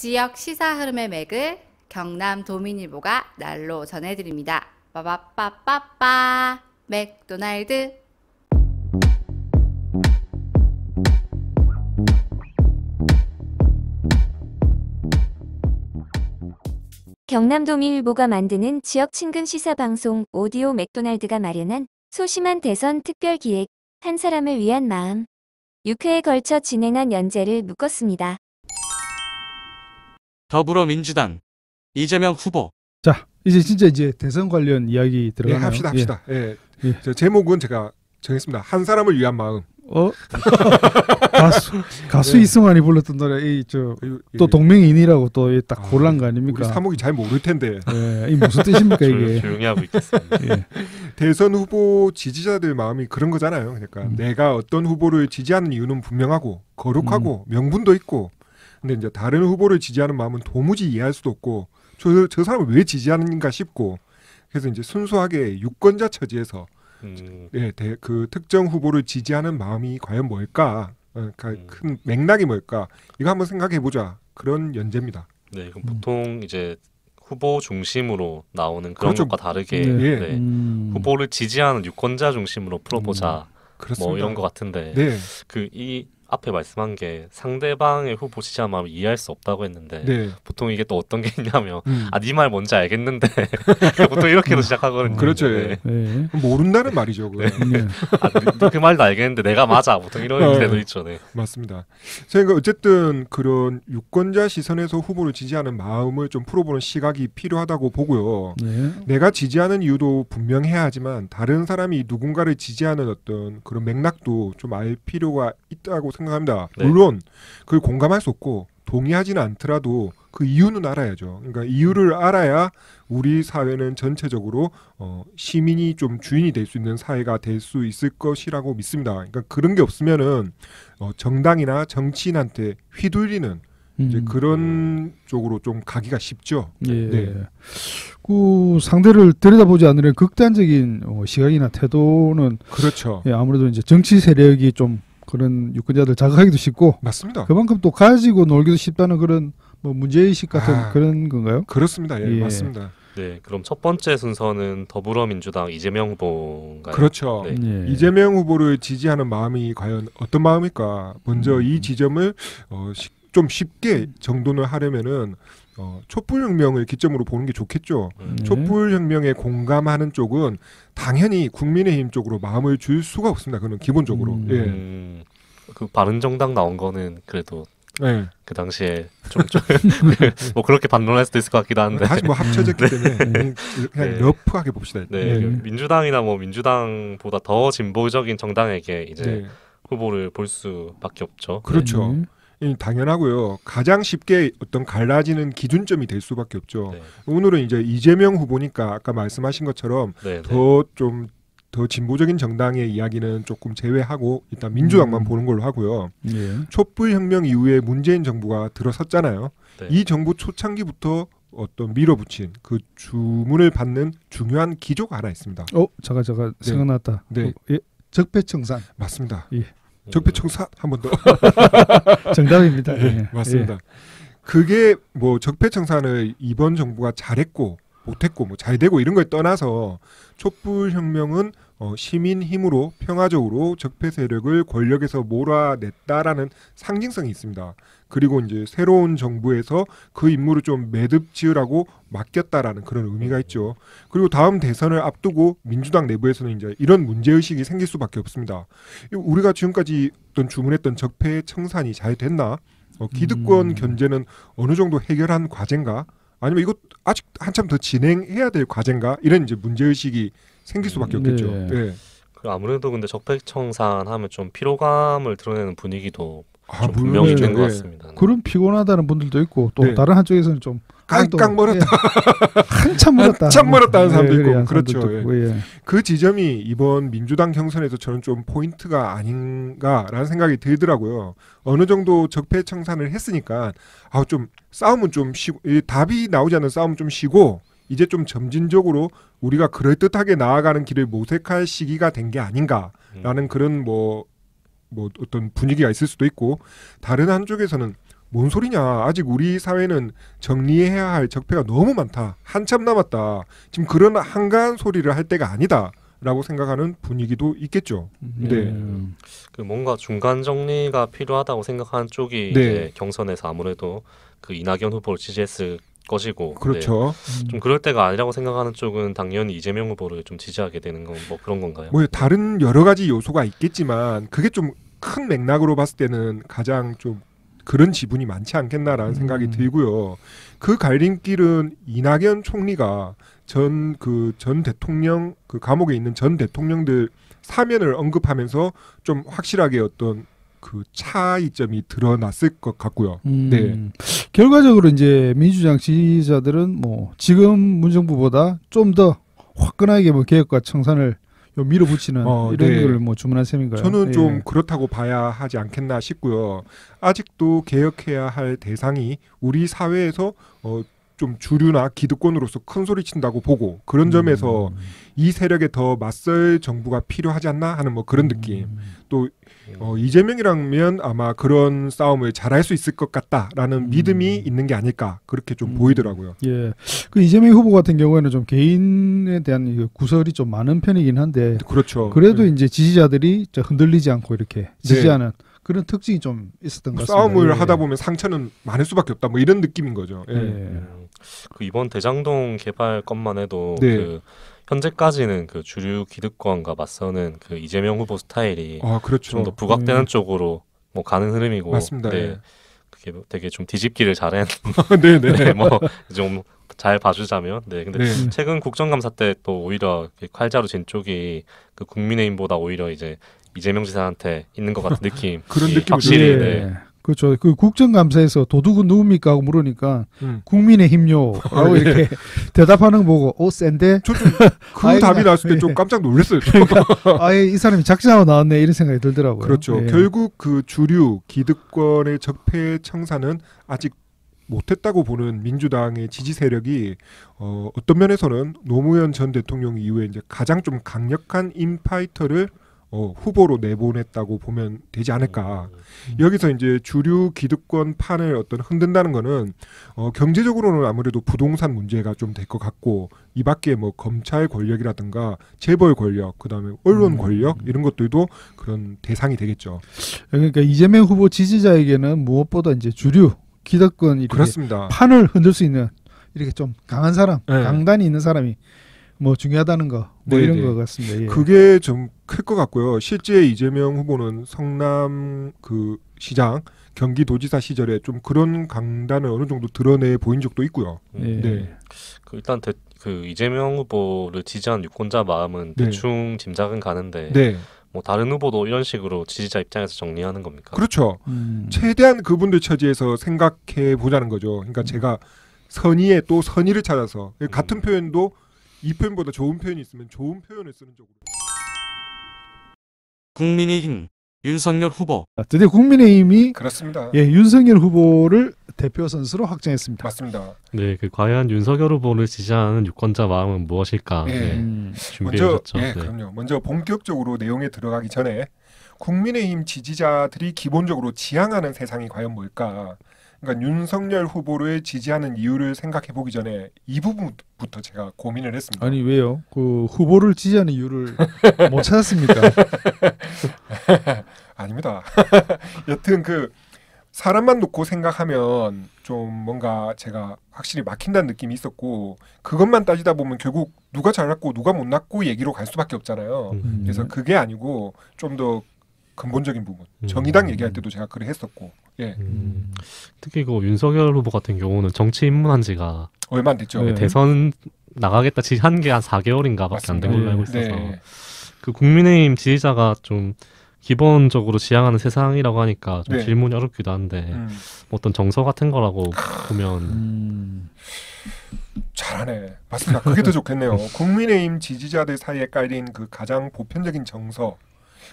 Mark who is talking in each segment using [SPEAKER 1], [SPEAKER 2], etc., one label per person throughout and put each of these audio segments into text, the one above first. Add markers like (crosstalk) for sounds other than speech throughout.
[SPEAKER 1] 지역 시사 흐름의 맥을 경남 도민일보가 날로 전해드립니다. 빠바빠빠빠 맥도날드 경남도민일보가 만드는
[SPEAKER 2] 지역 친근 시사 방송 오디오 맥도날드가 마련한 소심한 대선 특별 기획
[SPEAKER 3] 한 사람을 위한 마음 6회에 걸쳐 진행한 연재를 묶었습니다.
[SPEAKER 1] 더불어민주당 이재명 후보.
[SPEAKER 2] 자,
[SPEAKER 3] 이제 진짜 이제 대선 관련 이야기 들어가요 예, 합시다, 예. 합시다. 예. 예.
[SPEAKER 1] 예. 제목은 제가 정했습니다. 한 사람을 위한 마음. 어? (laughs) 가수, 가수 예. 이승환이
[SPEAKER 3] 불렀던 노래,
[SPEAKER 1] 이, 저, 아, 예. 또
[SPEAKER 3] 동맹인이라고 또딱 아, 골거 아닙니까? 우리 사목이 잘 모를 텐데. 예, 이 무슨 뜻입니까,
[SPEAKER 1] 이게? 조용히 하고 있겠습니다. 예. 대선 후보 지지자들 마음이 그런 거잖아요. 그러니까 음. 내가 어떤 후보를 지지하는 이유는 분명하고, 거룩하고, 음. 명분도 있고, 근데 이제 다른 후보를 지지하는 마음은 도무지 이해할 수도 없고 저, 저 사람을 왜 지지하는가 싶고 그래서 이제 순수하게 유권자 처지에서 음. 예, 대, 그 특정 후보를 지지하는 마음이 과연 뭘까? 어, 그러니까 음. 큰 맥락이 뭘까? 이거 한번 생각해 보자. 그런 연재입니다.
[SPEAKER 2] 네, 그럼 음. 보통 음. 이제 후보 중심으로 나오는 그런 그렇죠. 것과 다르게 네. 네. 예. 음. 후보를 지지하는 유권자 중심으로 음. 풀어보자. 뭐 이런 것 같은데 네. 그이 앞에 말씀한 게 상대방의 후보 지지한 마음을 이해할 수 없다고 했는데 네. 보통 이게 또 어떤 게 있냐면 음. 아네 말 뭔지 알겠는데 (laughs) 보통 이렇게도 시작하거든요. 그렇죠. 네.
[SPEAKER 1] 네. 모른다는 말이죠. 네. 네. 아, 네, 네 그
[SPEAKER 2] 말도 알겠는데 내가 맞아 보통 이런 때도 있죠. 네.
[SPEAKER 1] 맞습니다. 그러니까 어쨌든 그런 유권자 시선에서 후보를 지지하는 마음을 좀 풀어보는 시각이 필요하다고 보고요. 내가 지지하는 이유도 분명해야 하지만 다른 사람이 누군가를 지지하는 어떤 그런 맥락도 좀 알 필요가 있다고 생각합니다. 생각합니다. 네. 물론 그걸 공감할 수 없고 동의하지는 않더라도 그 이유는 알아야죠. 그러니까 이유를 알아야 우리 사회는 전체적으로 어, 시민이 좀 주인이 될 수 있는 사회가 될 수 있을 것이라고 믿습니다. 그러니까 그런 게 없으면은 어, 정당이나 정치인한테 휘둘리는 이제 음. 그런 쪽으로 좀 가기가 쉽죠. 예. 네. 그
[SPEAKER 3] 상대를 들여다보지 않으려 극단적인 어, 시각이나 태도는 그렇죠. 예, 아무래도 이제 정치 세력이 좀 그런 유권자들 자극하기도 쉽고 맞습니다. 그만큼 또 가지고 놀기도 쉽다는 그런 뭐 문제의식 같은 아, 그런 건가요? 그렇습니다. 예, 예. 맞습니다.
[SPEAKER 2] 네, 그럼 첫 번째 순서는 더불어민주당 이재명 후보가 그렇죠. 네. 예.
[SPEAKER 1] 이재명 후보를 지지하는 마음이 과연 어떤 마음일까? 먼저 음. 이 지점을 어, 시, 좀 쉽게 정돈을 하려면은 어, 촛불혁명을 기점으로 보는 게 좋겠죠. 네. 촛불혁명에 공감하는 쪽은 당연히 국민의힘 쪽으로 마음을 줄 수가 없습니다. 그는 기본적으로. 음. 예.
[SPEAKER 2] 음. 그 바른정당 나온 거는 그래도 네. 그 당시에 좀, 좀뭐 (laughs) 네. 그렇게 반론할 수도 있을 것 같기도 한데 다시 뭐 합쳐졌기 네. 때문에 네. 그냥 네. 러프하게 봅시다. 네. 네. 민주당이나 뭐 민주당보다 더 진보적인 정당에게 이제 후보를 볼 수밖에 없죠. 그렇죠. 음.
[SPEAKER 1] 음, 당연하고요. 가장 쉽게 어떤 갈라지는 기준점이 될 수밖에 없죠. 네. 오늘은 이제 이재명 후보니까 아까 말씀하신 것처럼 네, 네. 더좀 더 진보적인 정당의 이야기는 조금 제외하고 일단 민주당만 음. 보는 걸로 하고요. 예. 촛불혁명 이후에 문재인 정부가 들어섰잖아요. 네. 이 정부 초창기부터 어떤 밀어붙인 그 주문을 받는 중요한 기조가 하나 있습니다. 어, 잠깐 잠깐 네. 생각났다. 네, 네. 어, 예. 적폐청산. 맞습니다. 예. 음. 적폐청산 한 번 더. (laughs) 정답입니다. 예, 예. 맞습니다. 예. 그게 뭐 적폐청산을 이번 정부가 잘했고 못했고 뭐 잘되고 이런 걸 떠나서 촛불 혁명은 어, 시민 힘으로 평화적으로 적폐 세력을 권력에서 몰아냈다라는 상징성이 있습니다. 그리고 이제 새로운 정부에서 그 임무를 좀 매듭 지으라고 맡겼다라는 그런 의미가 네. 있죠. 그리고 다음 대선을 앞두고 민주당 내부에서는 이제 이런 문제 의식이 생길 수밖에 없습니다. 우리가 지금까지 어떤 주문했던 적폐 청산이 잘 됐나? 어, 기득권 음. 견제는 어느 정도 해결한 과제인가? 아니면 이것 아직 한참 더 진행해야 될 과제인가? 이런 이제 문제 의식이 생길 수밖에 없겠죠. 네. 네.
[SPEAKER 2] 그 아무래도 근데 적폐청산 하면 좀 피로감을 드러내는 분위기도 아, 좀
[SPEAKER 1] 분명히 있는 것 네. 같습니다. 네. 그런
[SPEAKER 3] 피곤하다는 분들도 있고 또 네. 다른 한쪽에서는 좀
[SPEAKER 1] 깡깡 멀었다. 예. 한참 멀었다. 한참 멀었다는 예, 사람도 그렇죠. 있고 예, 그렇죠. 있고, 예. 그 지점이 이번 민주당 경선에서 저는 좀 포인트가 아닌가라는 생각이 들더라고요. 어느 정도 적폐 청산을 했으니까 아좀 싸움은 좀 쉬고 답이 나오지 않는 싸움 좀 쉬고 이제 좀 점진적으로 우리가 그럴듯하게 나아가는 길을 모색할 시기가 된 게 아닌가라는 음. 그런 뭐, 뭐 어떤 분위기가 있을 수도 있고 다른 한쪽에서는 뭔 소리냐. 아직 우리 사회는 정리해야 할 적폐가 너무 많다. 한참 남았다. 지금 그런 한가한 소리를 할 때가 아니다. 라고 생각하는 분위기도 있겠죠. 음. 네. 네.
[SPEAKER 2] 그 뭔가 중간 정리가 필요하다고 생각하는 쪽이 네. 이제 경선에서 아무래도 그 이낙연 후보를 지지했을 것이고 네. 그렇죠. 네. 좀 그럴 때가 아니라고 생각하는 쪽은 당연히 이재명 후보를 좀 지지하게 되는 건 뭐 그런 건가요? 뭐 다른 여러
[SPEAKER 1] 가지 요소가 있겠지만 그게 좀 큰 맥락으로 봤을 때는 가장 좀 그런 지분이 많지 않겠나라는 생각이 음. 들고요. 그 갈림길은 이낙연 총리가 전 그전 그 대통령 그 감옥에 있는 전 대통령들 사면을 언급하면서 좀 확실하게 어떤 그 차이점이 드러났을 것 같고요. 음, 네.
[SPEAKER 3] 결과적으로 이제 민주당 지지자들은 뭐 지금 문정부보다 좀 더 화끈하게 뭐 개혁과 청산을 요 밀어붙이는 어, 이런 네. 걸뭐 주문한 셈인가요? 저는 예. 좀
[SPEAKER 1] 그렇다고 봐야 하지 않겠나 싶고요. 아직도 개혁해야 할 대상이 우리 사회에서 어, 좀 주류나 기득권으로서 큰 소리 친다고 보고 그런 음. 점에서 이 세력에 더 맞설 정부가 필요하지 않나 하는 뭐 그런 느낌 음. 또 어, 이재명이라면 아마 그런 싸움을 잘할 수 있을 것 같다라는 음. 믿음이 있는 게 아닐까 그렇게 좀 음. 보이더라고요.
[SPEAKER 3] 예, 그 이재명 후보 같은 경우에는 좀 개인에 대한 그 구설이 좀 많은 편이긴 한데 그렇죠. 그래도 네. 이제 지지자들이 흔들리지 않고 이렇게 네. 지지하는 네. 그런 특징이 좀 있었던 것 같습니다. 싸움을 예. 하다
[SPEAKER 1] 보면 상처는 많을 수밖에 없다. 뭐 이런 느낌인 거죠. 예. 예. 음.
[SPEAKER 2] 그 이번 대장동 개발 것만 해도 네. 그 현재까지는 그 주류 기득권과 맞서는 그 이재명 후보 스타일이 아, 그렇죠. 좀더 부각되는 음. 쪽으로 뭐 가는 흐름이고 맞습니다. 네. 예. 그게 뭐 되게 좀 뒤집기를 잘해 네네 (laughs) 아, 네, 네. 네 뭐좀 잘 봐주자면 네 근데 네. 최근 국정감사 때 또 오히려 칼자루 진 쪽이 그 국민의힘보다 오히려 이제 이재명 지사한테 있는 것 같은 느낌 (laughs) 그런 느낌 확실히 예. 네. 네.
[SPEAKER 3] 그렇죠. 그 국정감사에서 도둑은 누굽니까 하고 물으니까 음. 국민의 힘요라고 (laughs) 예. 이렇게 대답하는 거 보고 오 어, 센데 그 아이, 답이 나왔을 때좀 예. 깜짝 놀랐어요. 그러니까, 아예 이 사람이 작정하고 나왔네 이런 생각이 들더라고요. 그렇죠. 예. 결국
[SPEAKER 1] 그 주류 기득권의 적폐 청산은 아직 못했다고 보는 민주당의 지지 세력이 어, 어떤 면에서는 노무현 전 대통령 이후에 이제 가장 좀 강력한 인파이터를 어, 후보로 내보냈다고 보면 되지 않을까. 음, 음, 음. 여기서 이제 주류 기득권 판을 어떤 흔든다는 거는 어, 경제적으로는 아무래도 부동산 문제가 좀될것 같고 이 밖에 뭐 검찰 권력이라든가 재벌 권력, 그다음에 언론 음, 권력 이런 것들도 그런 대상이 되겠죠. 그러니까 이재명 후보 지지자에게는 무엇보다 이제 주류
[SPEAKER 3] 기득권 이렇게 그렇습니다. 판을 흔들 수 있는 이렇게 좀 강한 사람, 네. 강단이 있는 사람이 뭐 중요하다는 거, 뭐 네네. 이런 것 같습니다. 예. 그게
[SPEAKER 1] 좀 클것 같고요. 실제 이재명 후보는 성남 그 시장 경기도지사 시절에 좀 그런 강단을 어느 정도 드러내 보인 적도 있고요. 음. 네. 네.
[SPEAKER 2] 그 일단 대, 그 이재명 후보를 지지한 유권자 마음은 네. 대충 짐작은 가는데 네. 뭐 다른 후보도 이런 식으로 지지자 입장에서 정리하는 겁니까?
[SPEAKER 1] 그렇죠. 음. 최대한 그분들 처지에서 생각해 보자는 거죠. 그러니까 음. 제가 선의에 또 선의를 찾아서 음. 같은 음. 표현도 이 표현보다 좋은 표현이 있으면 좋은 표현을 쓰는 쪽으로. 국민의힘 윤석열 후보. 아, 드디어 국민의힘이 그렇습니다. 예, 윤석열
[SPEAKER 3] 후보를
[SPEAKER 1] 대표 선수로 확정했습니다. 맞습니다.
[SPEAKER 2] 네, 그 과연 윤석열 후보를 지지하는 유권자 마음은 무엇일까? 예. 네, 음. 준비해줬죠. 예, 네. 그럼요.
[SPEAKER 1] 먼저 본격적으로 내용에 들어가기 전에 국민의힘 지지자들이 기본적으로 지향하는 세상이 과연 뭘까? 그러니까 윤석열 후보를 지지하는 이유를 생각해 보기 전에 이 부분부터 제가 고민을 했습니다.
[SPEAKER 3] 아니 왜요? 그 후보를 지지하는 이유를 못 (laughs) 찾았습니까? (laughs) 아닙니다.
[SPEAKER 1] (laughs) 여튼 그 사람만 놓고 생각하면 좀 뭔가 제가 확실히 막힌다는 느낌이 있었고 그것만 따지다 보면 결국 누가 잘났고 누가 못났고 얘기로 갈 수밖에 없잖아요. 음. 그래서 그게 아니고 좀 더 근본적인 부분 음. 정의당 얘기할 때도 제가 그래 했었고
[SPEAKER 2] 예. 음. 음, 특히 그 윤석열 후보 같은 경우는 정치 입문한 지가 얼마 안 됐죠. 네, 예. 대선 나가겠다 지한 게 한 4개월인가밖에 안 된 걸로 알고 있어서 네. 그 국민의힘 지지자가 좀 기본적으로 지향하는 세상이라고 하니까 좀 네. 질문이 어렵기도 한데 음. 뭐 어떤 정서 같은 거라고 보면 음. 잘하네 맞습니다 그게 더 좋겠네요 (laughs)
[SPEAKER 1] 국민의힘 지지자들 사이에 깔린 그 가장 보편적인 정서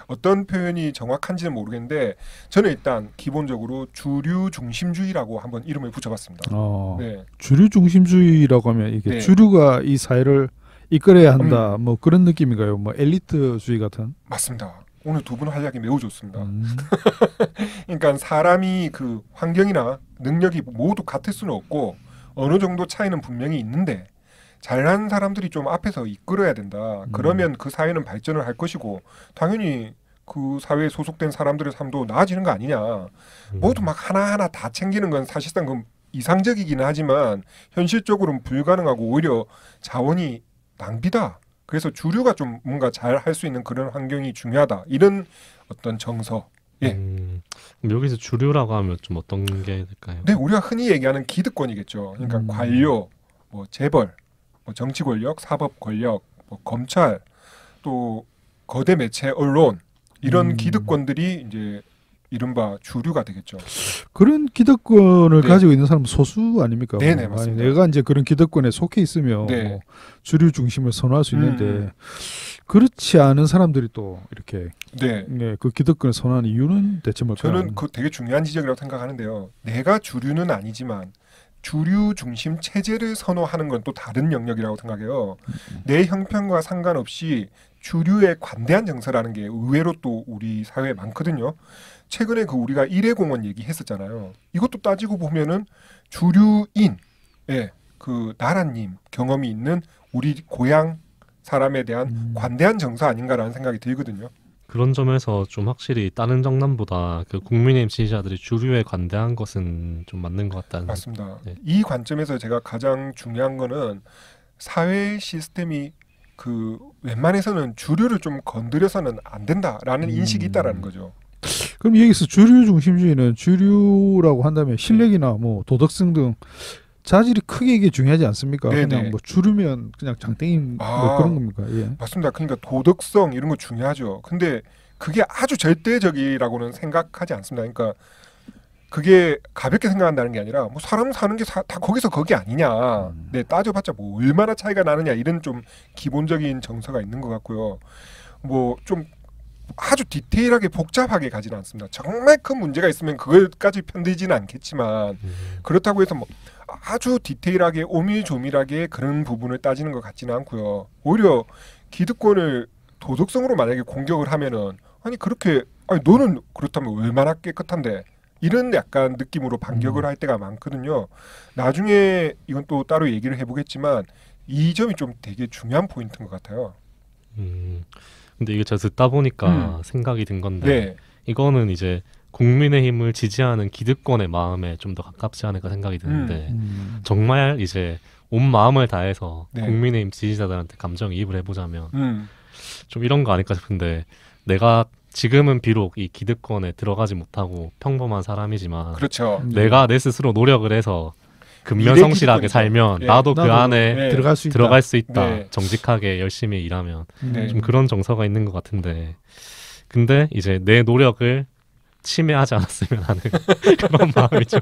[SPEAKER 1] 어떤 표현이 정확한지는 모르겠는데 저는 일단 기본적으로 주류 중심주의라고 한번 이름을 붙여봤습니다. 어, 네.
[SPEAKER 3] 주류 중심주의라고 하면 이게 네. 주류가 이 사회를 이끌어야 한다 음. 뭐 그런 느낌인가요? 뭐 엘리트주의 같은?
[SPEAKER 1] 맞습니다. 오늘 두 분 활약이 매우 좋습니다. 음. (laughs) 그러니까 사람이 그 환경이나 능력이 모두 같을 수는 없고 어느 정도 차이는 분명히 있는데 잘난 사람들이 좀 앞에서 이끌어야 된다. 음. 그러면 음. 그 사회는 발전을 할 것이고 당연히 그 사회에 소속된 사람들의 삶도 나아지는 거 아니냐. 모두 음. 막 하나하나 다 챙기는 건 사실상 그이상적이긴 하지만 현실적으로는 불가능하고 오히려 자원이 낭비다. 그래서 주류가 좀 뭔가 잘 할 수 있는 그런 환경이 중요하다. 이런 어떤 정서.
[SPEAKER 2] 예. 음, 여기서 주류라고 하면 좀 어떤 게 될까요?
[SPEAKER 1] 네, 우리가 흔히 얘기하는 기득권이겠죠. 그러니까 음. 관료, 뭐 재벌, 뭐 정치 권력, 사법 권력, 뭐 검찰, 또 거대 매체 언론 이런 음. 기득권들이 이제 이른바 주류가 되겠죠.
[SPEAKER 3] 그런 기득권을 네. 가지고 있는 사람 소수 아닙니까? 네네 네, 맞습니다.
[SPEAKER 1] 아니, 내가 이제 그런
[SPEAKER 3] 기득권에 속해 있으면 네. 뭐 주류 중심을 선호할 수 있는데 음, 음. 그렇지 않은 사람들이 또 이렇게 네. 네, 그 기득권을 선호하는 이유는 대체 뭘까요? 저는 그
[SPEAKER 1] 되게 중요한 지적이라고 생각하는데요. 내가 주류는 아니지만 주류 중심 체제를 선호하는 건 또 다른 영역이라고 생각해요. 음, 음. 내 형편과 상관없이 주류에 관대한 정서라는 게 의외로 또 우리 사회에 많거든요. 최근에 그 우리가 일회공원 얘기했었잖아요. 이것도 따지고 보면은 주류인 예, 그 나라님 경험이 있는 우리 고향 사람에 대한 음. 관대한 정서 아닌가라는 생각이 들거든요.
[SPEAKER 2] 그런 점에서 좀 확실히 다른 정남보다 그 국민의힘 지지자들이 주류에 관대한 것은 좀 맞는 것 같다는
[SPEAKER 1] 맞습니다. 네. 이 관점에서 제가 가장 중요한 거는 사회 시스템이 그 웬만해서는 주류를 좀 건드려서는 안 된다라는 음. 인식이 있다라는 거죠.
[SPEAKER 3] 그럼 여기서 주류 중심주의는 주류라고 한다면 실력이나 뭐
[SPEAKER 1] 도덕성 등 자질이 크게 이게 중요하지 않습니까? 네네. 그냥 뭐 주르면 그냥 장땡인 뭐 아, 뭐 그런 겁니까? 예. 맞습니다. 그러니까 도덕성 이런 거 중요하죠. 근데 그게 아주 절대적이라고는 생각하지 않습니다. 그러니까 그게 가볍게 생각한다는 게 아니라 뭐 사람 사는 게 다 거기서 거기 아니냐. 음. 네, 따져봤자 뭐 얼마나 차이가 나느냐 이런 좀 기본적인 정서가 있는 것 같고요. 뭐 좀 아주 디테일하게 복잡하게 가지는 않습니다. 정말 큰 문제가 있으면 그걸까지 편들지는 않겠지만 음. 그렇다고 해서 뭐 아주 디테일하게 오밀조밀하게 그런 부분을 따지는 것 같지는 않고요. 오히려 기득권을 도덕성으로 만약에 공격을 하면은 아니 그렇게 아니 너는 그렇다면 얼마나 깨끗한데 이런 약간 느낌으로 반격을 음. 할 때가 많거든요. 나중에 이건 또 따로 얘기를 해보겠지만 이 점이 좀 되게 중요한 포인트인 것 같아요. 음.
[SPEAKER 2] 근데 이게 제가 듣다 보니까 음. 생각이 든 건데 네. 이거는 이제 국민의힘을 지지하는 기득권의 마음에 좀 더 가깝지 않을까 생각이 드는데 음. 음. 정말 이제 온 마음을 다해서 네. 국민의힘 지지자들한테 감정이입을 해보자면 음. 좀 이런 거 아닐까 싶은데 내가 지금은 비록 이 기득권에 들어가지 못하고 평범한 사람이지만 그렇죠. 내가 내 스스로 노력을 해서 근면성실하게 살면 예. 나도, 그 안에 네. 들어갈 수 있다. 들어갈 수 있다. 네. 정직하게 열심히 일하면 네. 좀 그런 정서가 있는 것 같은데 근데 이제 내 노력을 침해하지 않았으면 하는 (laughs) 그런 마음이 좀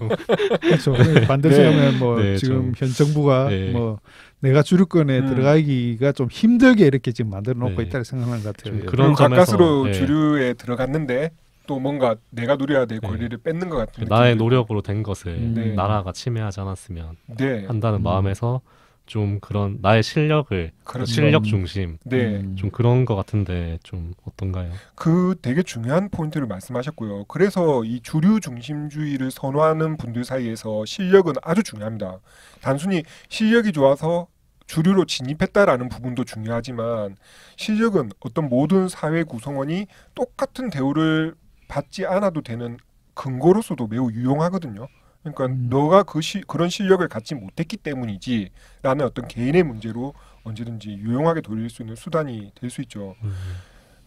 [SPEAKER 2] 그렇죠. 네,
[SPEAKER 3] 반대로 네. 하면 뭐 네, 지금 좀, 현 정부가 뭐 내가 주류권에 음. 들어가기가 좀 힘들게 이렇게 지금 만들어 놓고 네. 있다고 생각하는 것 같아요. 예. 그런 가까스로 네.
[SPEAKER 1] 주류에 들어갔는데 또 뭔가 내가 누려야 될 네. 권리를 네. 뺏는 것 같은 나의 느낌이.
[SPEAKER 2] 노력으로 된 것을 음. 네. 나라가 침해하지 않았으면 네. 한다는 음. 마음에서 좀 그런 나의 실력을 그렇죠. 실력 중심 네. 음. 좀 그런 것 같은데 좀 어떤가요?
[SPEAKER 1] 그 되게 중요한 포인트를 말씀하셨고요. 그래서 이 주류 중심주의를 선호하는 분들 사이에서 실력은 아주 중요합니다. 단순히 실력이 좋아서 주류로 진입했다라는 부분도 중요하지만 실력은 어떤 모든 사회 구성원이 똑같은 대우를 받지 않아도 되는 근거로서도 매우 유용하거든요. 그러니까 음. 너가 그 시, 그런 실력을 갖지 못했기 때문이지 라는 어떤 개인의 문제로 언제든지 유용하게 돌릴 수 있는 수단이 될 수 있죠.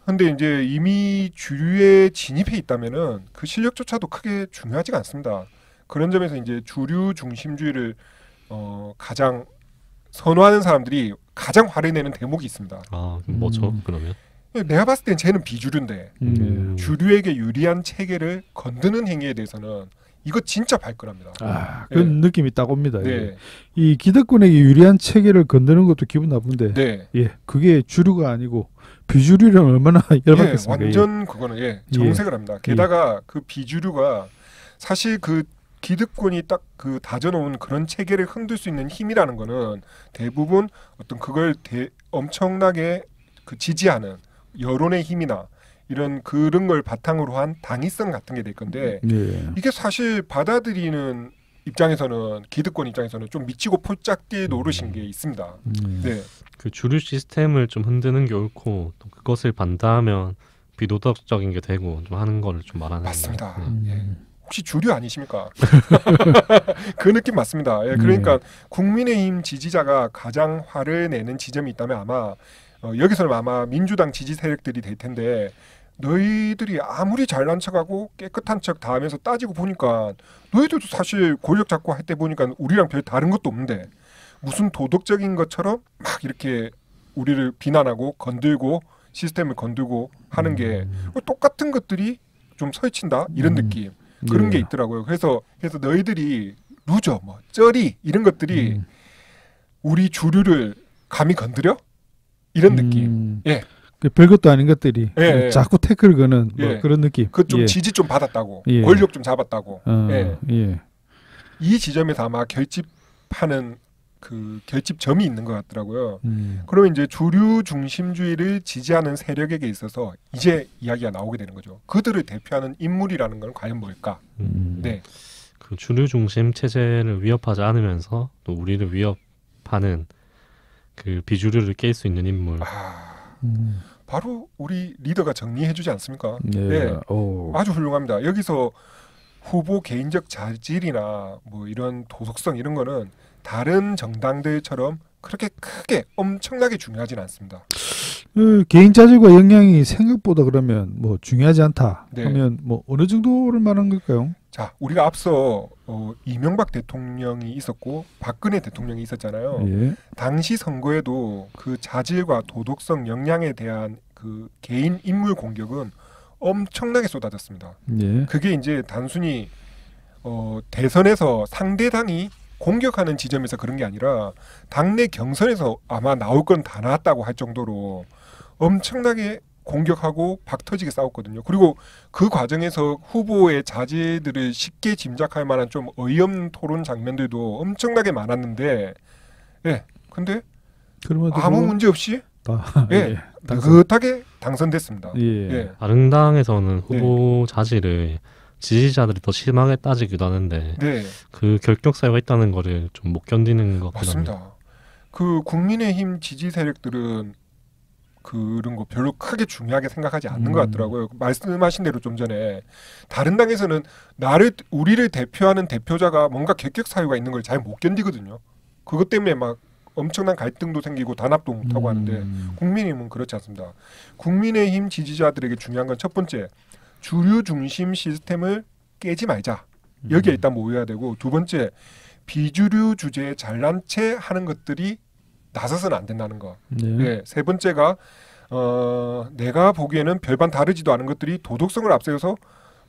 [SPEAKER 1] 그런데 음. 이제 이미 주류에 진입해 있다면은 그 실력조차도 크게 중요하지가 않습니다. 그런 점에서 이제 주류 중심주의를 어, 가장 선호하는 사람들이 가장 화를 내는 대목이 있습니다. 아, 뭐죠? 음. 그러면? 예, 내가 봤을 땐 쟤는 비주류인데 음. 주류에게 유리한 체계를 건드는 행위에 대해서는 이거 진짜 발끈합니다. 아, 예. 그런
[SPEAKER 3] 네. 느낌이 딱 옵니다. 네. 예. 이 기득권에게 유리한 체계를 건드는 것도 기분 나쁜데, 네. 예, 그게 주류가 아니고 비주류는 얼마나 (laughs) 예, 열받겠습니까? 예, 완전
[SPEAKER 1] 예. 그거는 예, 정색을 예. 합니다. 게다가 그 비주류가 사실 그 기득권이 딱 그 다져놓은 그런 체계를 흔들 수 있는 힘이라는 거는 대부분 어떤 그걸 대, 엄청나게 그 지지하는 여론의 힘이나 이런 그런 걸 바탕으로 한 당위성 같은 게 될 건데 네. 이게 사실 받아들이는 입장에서는 기득권 입장에서는 좀 미치고 폴짝띠 음. 노릇인 게 있습니다.
[SPEAKER 2] 음. 네. 그 주류 시스템을 좀 흔드는 게 옳고 또 그것을 반대하면 비도덕적인 게 되고 좀 하는 거를 좀 말하는 맞습니다.
[SPEAKER 1] 네. 음. 예. 혹시 주류 아니십니까? (laughs) 그 느낌 맞습니다. 예, 네. 그러니까 음. 국민의힘 지지자가 가장 화를 내는 지점이 있다면 아마 어, 여기서는 아마 민주당 지지 세력들이 될 텐데 너희들이 아무리 잘난 척하고 깨끗한 척 다 하면서 따지고 보니까 너희들도 사실 권력 잡고 할 때 보니까 우리랑 별 다른 것도 없는데 무슨 도덕적인 것처럼 막 이렇게 우리를 비난하고 건들고 시스템을 건들고 하는 게 음. 뭐 똑같은 것들이 좀 설친다 이런 음. 느낌 그런 예. 게 있더라고요. 그래서 그래서 너희들이 루저 뭐 쩌리 이런 것들이 음. 우리 주류를 감히 건드려
[SPEAKER 3] 이런 느낌. 음. 예. 그 별것도 아닌 것들이 예, 그 예. 자꾸 태클 거는 뭐 예. 그런 느낌. 그좀 예. 지지 좀 받았다고 예. 권력 좀 잡았다고. 어, 예.
[SPEAKER 1] 이지점에 아마 결집하는 그 결집점이 있는 것 같더라고요. 음. 그러면 이제 주류 중심주의를 지지하는 세력에게 있어서 이제 이야기가 나오게 되는 거죠. 그들을 대표하는 인물이라는 건 과연 뭘까? 음. 네.
[SPEAKER 2] 그 주류 중심 체제를 위협하지 않으면서 또 우리를 위협하는 그 비주류를 깰 수 있는 인물. 아... 음.
[SPEAKER 1] 바로 우리 리더가 정리해주지 않습니까? 예. 네. 아주 훌륭합니다. 여기서 후보 개인적 자질이나 뭐 이런 도덕성 이런 거는 다른 정당들처럼 그렇게 크게 엄청나게 중요하진 않습니다.
[SPEAKER 3] 그 개인 자질과 역량이 생각보다 그러면 뭐 중요하지 않다 네. 하면 뭐 어느 정도를 말하는 걸까요?
[SPEAKER 1] 자, 우리가 앞서 어, 이명박 대통령이 있었고 박근혜 대통령이 있었잖아요. 예. 당시 선거에도 그 자질과 도덕성 역량에 대한 그 개인 인물 공격은 엄청나게 쏟아졌습니다. 예. 그게 이제 단순히 어, 대선에서 상대당이 공격하는 지점에서 그런 게 아니라 당내 경선에서 아마 나올 건 다 나왔다고 할 정도로 엄청나게 공격하고 박터지게 싸웠거든요. 그리고 그 과정에서 후보의 자제들을 쉽게 짐작할 만한 좀 어이없는 토론 장면들도 엄청나게 많았는데, 예, 근데 아무 문제 없이 예, 예, 따뜻하게 당선됐습니다. 예. 예.
[SPEAKER 2] 아름당에서는 네. 후보 네. 자질을 지지자들이 더 심하게 따지기도 하는데 네. 그 결격 사유가 있다는 거를 좀못 견디는 것
[SPEAKER 1] 같습니다. 그 국민의힘 지지 세력들은 그런 거 별로 크게 중요하게 생각하지 않는 음. 것 같더라고요. 그 말씀하신 대로 좀 전에 다른 당에서는 나를 우리를 대표하는 대표자가 뭔가 객격 사유가 있는 걸 잘 못 견디거든요. 그것 때문에 막 엄청난 갈등도 생기고 단합도 못하고 음. 하는데 국민의힘은 그렇지 않습니다. 국민의힘 지지자들에게 중요한 건 첫 번째 주류 중심 시스템을 깨지 말자. 여기에 음. 일단 모여야 되고 두 번째 비주류 주제에 잘난 체 하는 것들이 나서서안 된다는 거. 네. 예, 세 번째가 어, 내가 보기에는 별반 다르지도 않은 것들이 도덕성을 앞세워서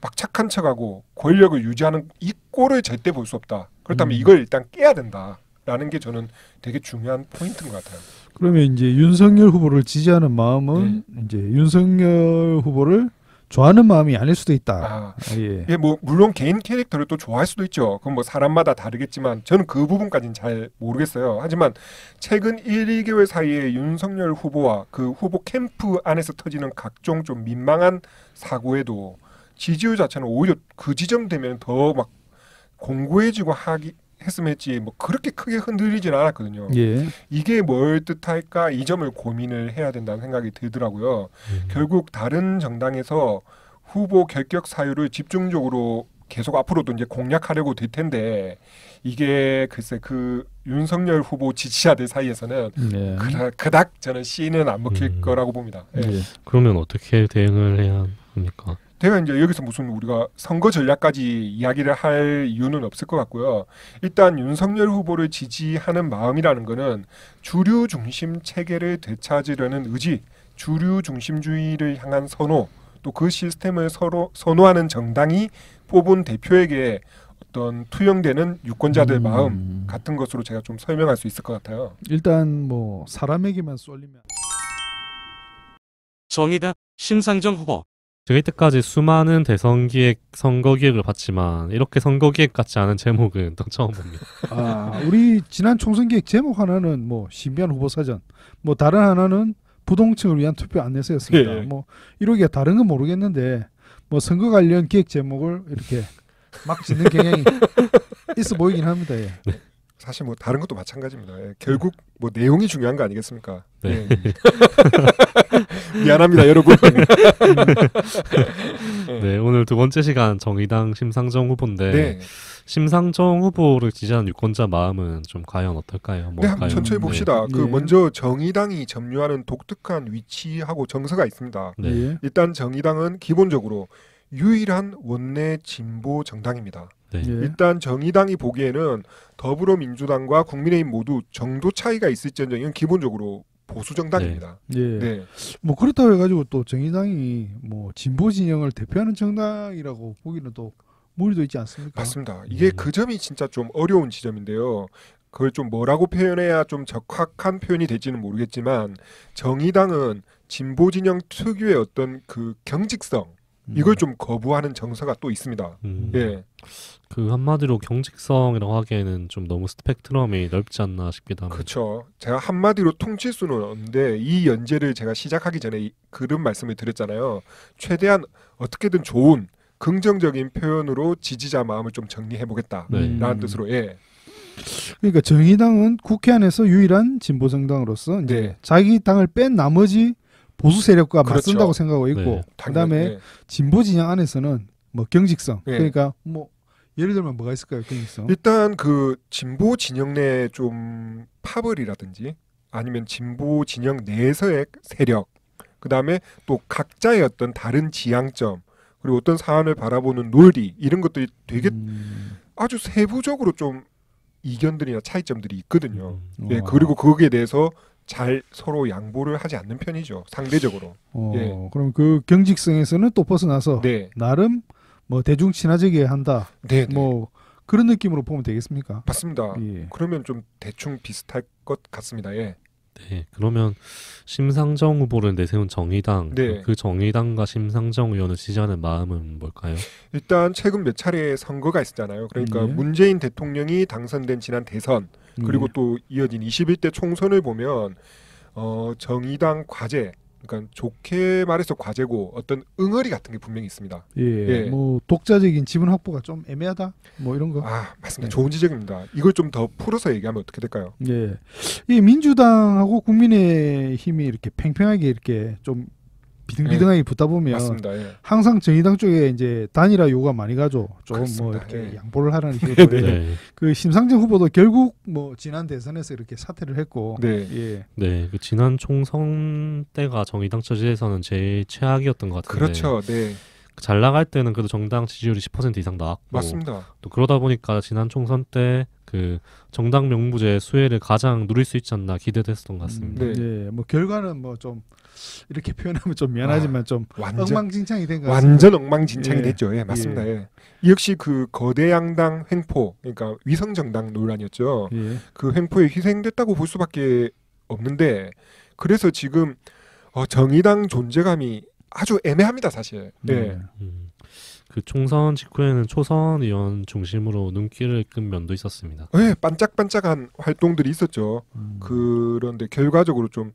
[SPEAKER 1] 막 착한 척하고 권력을 유지하는 이 꼴을 절대 볼 수 없다. 그렇다면 음. 이걸 일단 깨야 된다라는 게 저는 되게 중요한 포인트인 것 같아요.
[SPEAKER 3] 그러면 이제 윤석열 후보를 지지하는 마음은 네. 이제 윤석열 후보를 좋아하는 마음이 아닐 수도 있다. 아,
[SPEAKER 1] 예. 예. 뭐 물론 개인 캐릭터를 또 좋아할 수도 있죠. 그건 뭐 사람마다 다르겠지만 저는 그 부분까지는 잘 모르겠어요. 하지만 최근 1, 2개월 사이에 윤석열 후보와 그 후보 캠프 안에서 터지는 각종 좀 민망한 사고에도 지지율 자체는 오히려 그 지점 되면 더 막 공고해지고 하기 했음 했지 뭐 그렇게 크게 흔들리진 않았거든요. 예. 이게 뭘 뜻할까 이 점을 고민을 해야 된다는 생각이 들더라고요. 음. 결국 다른 정당에서 후보 결격 사유를 집중적으로 계속 앞으로도 이제 공략하려고 될 텐데 이게 글쎄 그 윤석열 후보 지지자들 사이에서는 네. 그닥 저는 씨는 안 먹힐 음. 거라고 봅니다. 예. 예.
[SPEAKER 2] 그러면 어떻게 대응을 해야 합니까?
[SPEAKER 1] 되면 이제 여기서 무슨 우리가 선거 전략까지 이야기를 할 이유는 없을 것 같고요. 일단 윤석열 후보를 지지하는 마음이라는 거는 주류 중심 체계를 되찾으려는 의지, 주류 중심주의를 향한 선호, 또 그 시스템을 서로 선호하는 정당이 뽑은 대표에게 어떤 투영되는 유권자들 음. 마음 같은 것으로 제가 좀 설명할 수 있을 것 같아요.
[SPEAKER 3] 일단 뭐 사람에게만 쏠리면
[SPEAKER 2] 정의다 심상정 후보 저희 때까지 수많은 대선 기획, 선거 기획을 봤지만 이렇게 선거 기획 같지 않은 제목은 또 처음 봅니다.
[SPEAKER 3] 아, 우리 지난 총선 기획 제목 하나는 뭐 신비한 후보 사전, 뭐 다른 하나는 부동층을 위한 투표 안내서였습니다. 예. 뭐이러기 다른 건 모르겠는데 뭐 선거 관련 기획 제목을 이렇게
[SPEAKER 1] 막 짓는 경향이 (laughs)
[SPEAKER 3] 있어 보이긴 합니다. 예. 네. 사실 뭐 다른 것도 마찬가지입니다. 예, 음. 결국
[SPEAKER 1] 뭐 내용이 중요한 거 아니겠습니까? 네. 예. (laughs) 미안합니다, 여러분. 음. 예. 네,
[SPEAKER 2] 오늘 두 번째 시간 정의당 심상정 후보인데 네. 심상정 후보를 지지한 유권자 마음은 좀 과연 어떨까요? 네, 한번 천천히 네. 봅시다. 그 네. 그 먼저
[SPEAKER 1] 정의당이 점유하는 독특한 위치하고 정서가 있습니다. 네. 네. 일단 정의당은 기본적으로 유일한 원내 진보 정당입니다. 네. 예. 일단 정의당이 보기에는 더불어민주당과 국민의힘 모두 정도 차이가 있을지언정 이 기본적으로 보수 정당입니다.
[SPEAKER 3] 네. 예. 네. 뭐 그렇다고 해가지고 또 정의당이 뭐 진보 진영을 대표하는 정당이라고 보기는 또 무리도 있지 않습니까? 맞습니다.
[SPEAKER 1] 이게 예. 그 점이 진짜 좀 어려운 지점인데요. 그걸 좀 뭐라고 표현해야 좀 적확한 표현이 될지는 모르겠지만 정의당은 진보 진영 특유의 어떤 그 경직성 이걸 음. 좀 거부하는 정서가 또 있습니다. 음. 예.
[SPEAKER 2] 그 한마디로 경직성이라고 하기에는 좀 너무 스펙트럼이 넓지 않나 싶기도 합니다.
[SPEAKER 1] 그렇죠. 제가 한마디로 통칠 수는 없는데 이 연재를 제가 시작하기 전에 그런 말씀을 드렸잖아요. 최대한 어떻게든 좋은 긍정적인 표현으로 지지자 마음을 좀 정리해 보겠다라는 네. 음. 뜻으로 예.
[SPEAKER 3] 그러니까 정의당은 국회 안에서 유일한 진보 정당으로서 이제 네. 자기 당을 뺀 나머지 보수 세력과 그렇죠. 맞선다고 생각하고 있고 네. 그다음에 네. 진보 진영 안에서는 뭐 경직성 네. 그러니까 뭐 예를 들면 뭐가 있을까요 경직성 일단
[SPEAKER 1] 그 진보 진영 내좀 파벌이라든지 아니면 진보 진영 내에서의 세력 그다음에 또 각자의 어떤 다른 지향점 그리고 어떤 사안을 바라보는 논리 이런 것들이 되게 음... 아주 세부적으로 좀 이견들이나 차이점들이 있거든요. 음. 예, 그리고 거기에 대해서 잘 서로 양보를 하지 않는 편이죠. 상대적으로.
[SPEAKER 3] 어, 예. 그럼 그 경직성에서는 또 벗어나서 네. 나름 뭐 대중 친화적이 한다. 네, 네. 뭐 그런 느낌으로 보면 되겠습니까?
[SPEAKER 1] 맞습니다. 예. 그러면 좀 대충 비슷할 것 같습니다. 예. 네, 그러면
[SPEAKER 2] 심상정 후보를 내세운 정의당 네. 그 정의당과 심상정 의원을 지지하는 마음은 뭘까요?
[SPEAKER 1] 일단 최근 몇 차례 선거가 있었잖아요. 그러니까 예. 문재인 대통령이 당선된 지난 대선 그리고 네. 또 이어진 21대 총선을 보면 어, 정의당 과제 그러니까 좋게 말해서 과제고 어떤 응어리 같은 게 분명히 있습니다. 예, 예.
[SPEAKER 3] 뭐 독자적인 지분 확보가 좀
[SPEAKER 1] 애매하다. 뭐 이런 거. 아, 맞습니다. 예. 좋은 지적입니다. 이걸 좀 더 풀어서 얘기하면 어떻게 될까요? 예.
[SPEAKER 3] 이 민주당하고 국민의 힘이 이렇게 팽팽하게 이렇게 좀 비등비등하게 예. 붙다 보면 맞습니다, 예. 항상 정의당 쪽에 이제 단일화 요구가 많이 가죠. 조금 뭐 이렇게 예. 양보를 하라는 (laughs) 식으로 네. 네. 그 심상정 후보도 결국 뭐 지난 대선에서 이렇게 사퇴를 했고 네. 예.
[SPEAKER 2] 네, 그 지난 총선 때가 정의당 처지에서는 제일 최악이었던 것 같은데. 그렇죠. 네. 잘 나갈 때는 그래도 정당 지지율이 10% 이상 나왔고 맞습니다. 또 그러다 보니까 지난 총선 때그 정당 명부제 수혜를 가장 누릴 수 있지 않나 기대됐었던 것 같습니다. 네.
[SPEAKER 3] 네. 뭐 결과는 뭐 좀
[SPEAKER 1] 이렇게 표현하면 좀 아, 미안하지만 아, 좀 완전, 엉망진창이 된것 같 완전 엉망진창이 예. 됐죠. 예, 맞습니다. 예. 예. 역시 그 거대 양당 횡포, 그러니까 위성 정당 논란이었죠. 예. 그 횡포에 희생됐다고 볼 수밖에 없는데 그래서 지금 어, 정의당 존재감이 아주 애매합니다, 사실. 예. 네.
[SPEAKER 2] 음. 그 총선 직후에는 초선 의원 중심으로 눈길을 끈 면도 있었습니다.
[SPEAKER 1] 네, 반짝반짝한 활동들이 있었죠. 음. 그런데 결과적으로 좀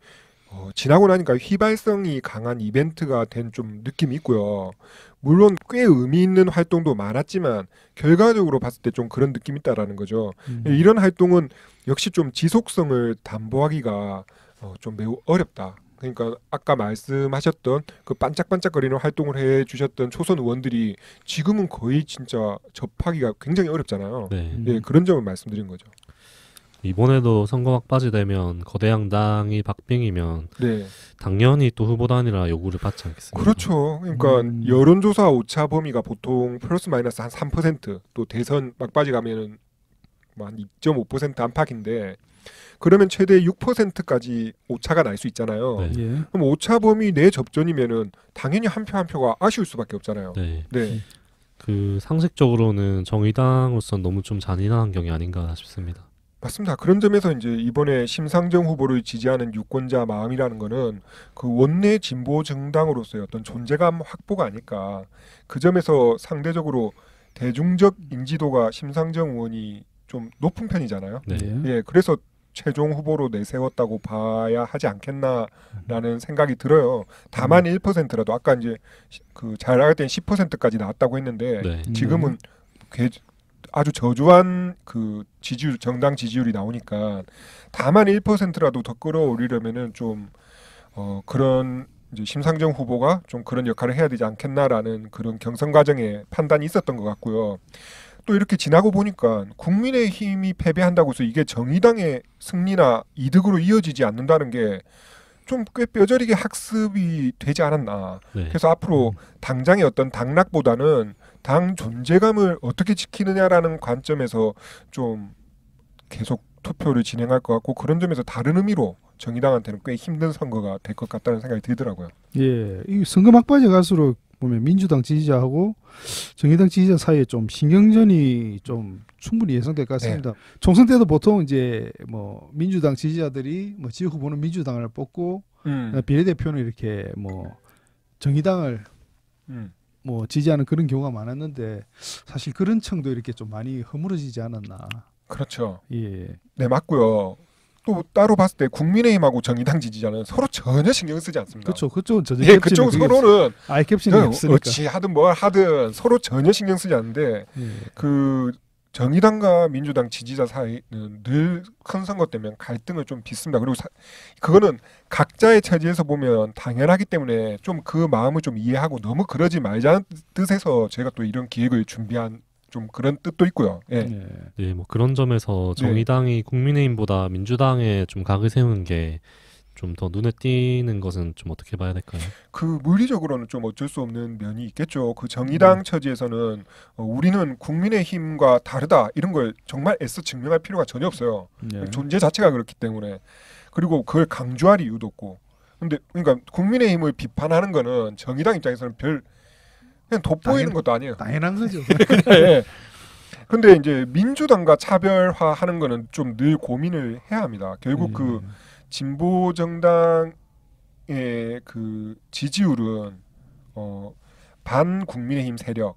[SPEAKER 1] 어, 지나고 나니까 휘발성이 강한 이벤트가 된 좀 느낌이 있고요. 물론 꽤 의미 있는 활동도 많았지만 결과적으로 봤을 때 좀 그런 느낌이 있다라는 거죠. 음. 이런 활동은 역시 좀 지속성을 담보하기가 어, 좀 매우 어렵다. 그러니까 아까 말씀하셨던 그 반짝반짝거리는 활동을 해 주셨던 초선 의원들이 지금은 거의 진짜 접하기가 굉장히 어렵잖아요. 네. 네 그런 점을 말씀드린 거죠.
[SPEAKER 2] 이번에도 선거 막바지 되면 거대 양당이 박빙이면 네. 당연히 또후보단이라 요구를 받지 않겠습니까?
[SPEAKER 1] 그렇죠. 그러니까 음. 여론조사 오차 범위가 보통 플러스 마이너스 한 3%또 대선 막바지 가면은 뭐 한2.5% 안팎인데 그러면 최대 6%까지 오차가 날 수 있잖아요. 네. 예. 그럼 오차 범위 내 접전이면은 당연히 한 표한 한 표가 아쉬울 수밖에 없잖아요. 네. 네.
[SPEAKER 2] 그 상식적으로는 정의당으로서 너무 좀 잔인한 환경이 아닌가
[SPEAKER 1] 싶습니다. 맞습니다. 그런 점에서 이제 이번에 심상정 후보를 지지하는 유권자 마음이라는 것은 그 원내 진보 정당으로서의 어떤 존재감 확보가 아닐까. 그 점에서 상대적으로 대중적 인지도가 심상정 의원이 좀 높은 편이잖아요. 네. 예, 그래서 최종 후보로 내세웠다고 봐야 하지 않겠나라는 음. 생각이 들어요. 다만 음. 1%라도 아까 이제 그잘 나갈 때는 10%까지 나왔다고 했는데 네. 지금은 개, 음. 아주 저조한 그 지지율 정당 지지율이 나오니까 다만 1%라도 더 끌어올리려면은 좀 어, 그런 이제 심상정 후보가 좀 그런 역할을 해야 되지 않겠나라는 그런 경선 과정에 판단이 있었던 것 같고요. 또 이렇게 지나고 보니까 국민의힘이 패배한다고 해서 이게 정의당의 승리나 이득으로 이어지지 않는다는 게 좀 꽤 뼈저리게 학습이 되지 않았나. 네. 그래서 앞으로 음. 당장의 어떤 당락보다는 당 존재감을 어떻게 지키느냐라는 관점에서 좀 계속 투표를 진행할 것 같고 그런 점에서 다른 의미로 정의당한테는 꽤 힘든 선거가 될 것 같다는 생각이 들더라고요.
[SPEAKER 3] 예, 이 선거 막바지 갈수록 보면 민주당 지지자하고 정의당 지지자 사이에 좀 신경전이 좀 충분히 예상될 것 네. 같습니다. 네. 총선 때도 보통 이제 뭐 민주당 지지자들이 뭐 지역 후보는 민주당을 뽑고 음. 어, 비례대표는 이렇게 뭐 정의당을 음. 뭐 지지하는 그런 경우가 많았는데 사실 그런 층도 이렇게 좀 많이 허물어지지 않았나.
[SPEAKER 1] 그렇죠. 예. 네 맞고요. 또 따로 봤을 때 국민의힘하고 정의당 지지자는 서로 전혀 신경 쓰지 않습니다. 그렇죠. 그쪽은 전혀 예, 그쪽 서로는 아이 캡신이 없으니까. 어찌 하든 뭘 하든 서로 전혀 신경 쓰지 않는데 예. 그 정의당과 민주당 지지자 사이는 늘 큰 선거 때에 갈등을 좀 빚습니다. 그리고 사, 그거는 각자의 처지에서 보면 당연하기 때문에 좀 그 마음을 좀 이해하고 너무 그러지 말자는 뜻에서 제가 또 이런 기획을 준비한 좀 그런 뜻도 있고요. 예.
[SPEAKER 2] 네. 뭐 그런 점에서 정의당이 네. 국민의힘보다 민주당에 좀 각을 세운 게좀 더 눈에 띄는 것은 좀 어떻게 봐야 될까요?
[SPEAKER 1] 그 물리적으로는 좀 어쩔 수 없는 면이 있겠죠. 그 정의당 네. 처지에서는 어, 우리는 국민의힘과 다르다 이런 걸 정말 애써 증명할 필요가 전혀 없어요. 네. 존재 자체가 그렇기 때문에 그리고 그걸 강조할 이유도 없고. 근데 그러니까 국민의힘을 비판하는 거는 정의당 입장에서는 별 그냥 돋보이는 나인, 것도 아니에요. 당연한 거죠. (laughs) 네. 근데 이제 민주당과 차별화하는 거는 좀늘 고민을 해야 합니다. 결국 그 음. 그 진보 정당의 그 지지율은 어, 반 국민의힘 세력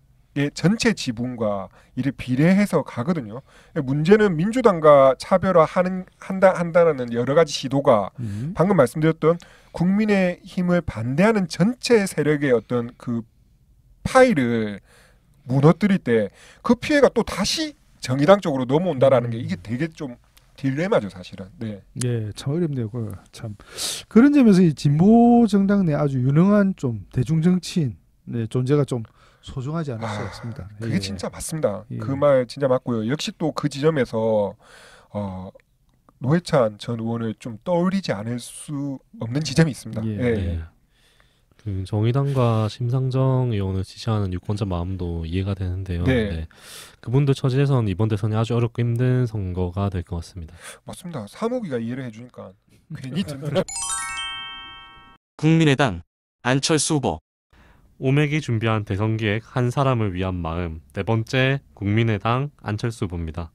[SPEAKER 1] 전체 지분과 이를 비례해서 가거든요. 문제는 민주당과 차별화하는 한다 한다는 여러 가지 시도가 음. 방금 말씀드렸던 국민의힘을 반대하는 전체 세력의 어떤 그 파일을 무너뜨릴 때 그 피해가 또 다시 정의당 쪽으로 넘어온다라는 게 이게 음. 되게 좀 딜레마죠 사실은. 네. 예,
[SPEAKER 3] 참 어렵네요. 그걸 참 그런 점에서 이 진보 정당 내 아주 유능한 좀 대중 정치인 네, 존재가 좀 소중하지
[SPEAKER 1] 않을 아, 수 없습니다. 그게 예. 진짜 맞습니다. 예. 그말 진짜 맞고요. 역시 또 그 지점에서 어, 노회찬 전 의원을 좀 떠올리지 않을 수 없는 지점이 있습니다. 예. 예. 예.
[SPEAKER 2] 그 정의당과 심상정 의원을 지지하는 유권자 마음도 이해가 되는데요. 네. 네. 그분들 처지에선 이번 대선이 아주 어렵고 힘든 선거가 될 것 같습니다.
[SPEAKER 1] 맞습니다. 사모기가 이해를 해주니까 괜히 음. 든든해.
[SPEAKER 2] (laughs) 국민의당 안철수 후보 오맥이 준비한 대선 기획 한 사람을 위한 마음 네 번째 국민의당 안철수 후보입니다.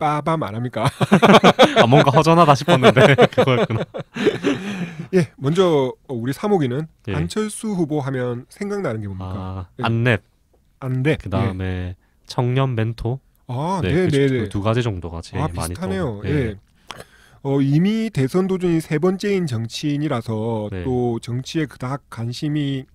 [SPEAKER 1] 빠밤 안 합니까? (laughs) 아 뭔가 허전하다 싶었는데 (laughs) 그거였구나. 예, 예, 먼저 어, 우리 사목이는 예. 안철수 후보 하면 생각나는 게 뭡니까? 아, 예. 안랩. 안랩. 그 다음에
[SPEAKER 2] 예. 청년 멘토. 아, 네, 네, 그 네. 네. 두 가지 정도가 제일 아, 많이 비요떠 예. 예.
[SPEAKER 1] 어, 이미 대선 도전이 세 번째인 정치인이라서 네. 또 정치에 그닥 관심이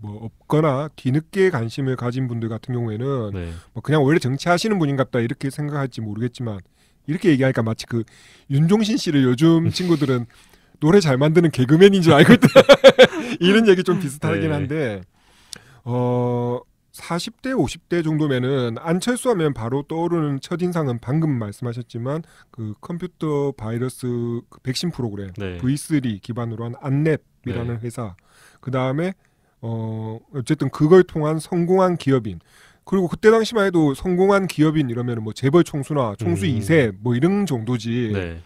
[SPEAKER 1] 뭐 없거나 뒤늦게 관심을 가진 분들 같은 경우에는 네. 뭐 그냥 원래 정치하시는 분인갑다 이렇게 생각할지 모르겠지만 이렇게 얘기하니까 마치 그 윤종신 씨를 요즘 (laughs) 친구들은 노래 잘 만드는 개그맨인 줄 알고 있다. (laughs) 이런 얘기 좀 비슷하긴 네. 한데 어 40대 50대 정도면은 안철수 하면 바로 떠오르는 첫인상은 방금 말씀하셨지만 그 컴퓨터 바이러스 그 백신 프로그램 네. V3 기반으로 한 안랩이라는 네. 회사 그다음에 어 어쨌든 그걸 통한 성공한 기업인 그리고 그때 당시만 해도 성공한 기업인 이러면 뭐 재벌 총수나 총수 음. 2세 뭐 이런 정도지 네.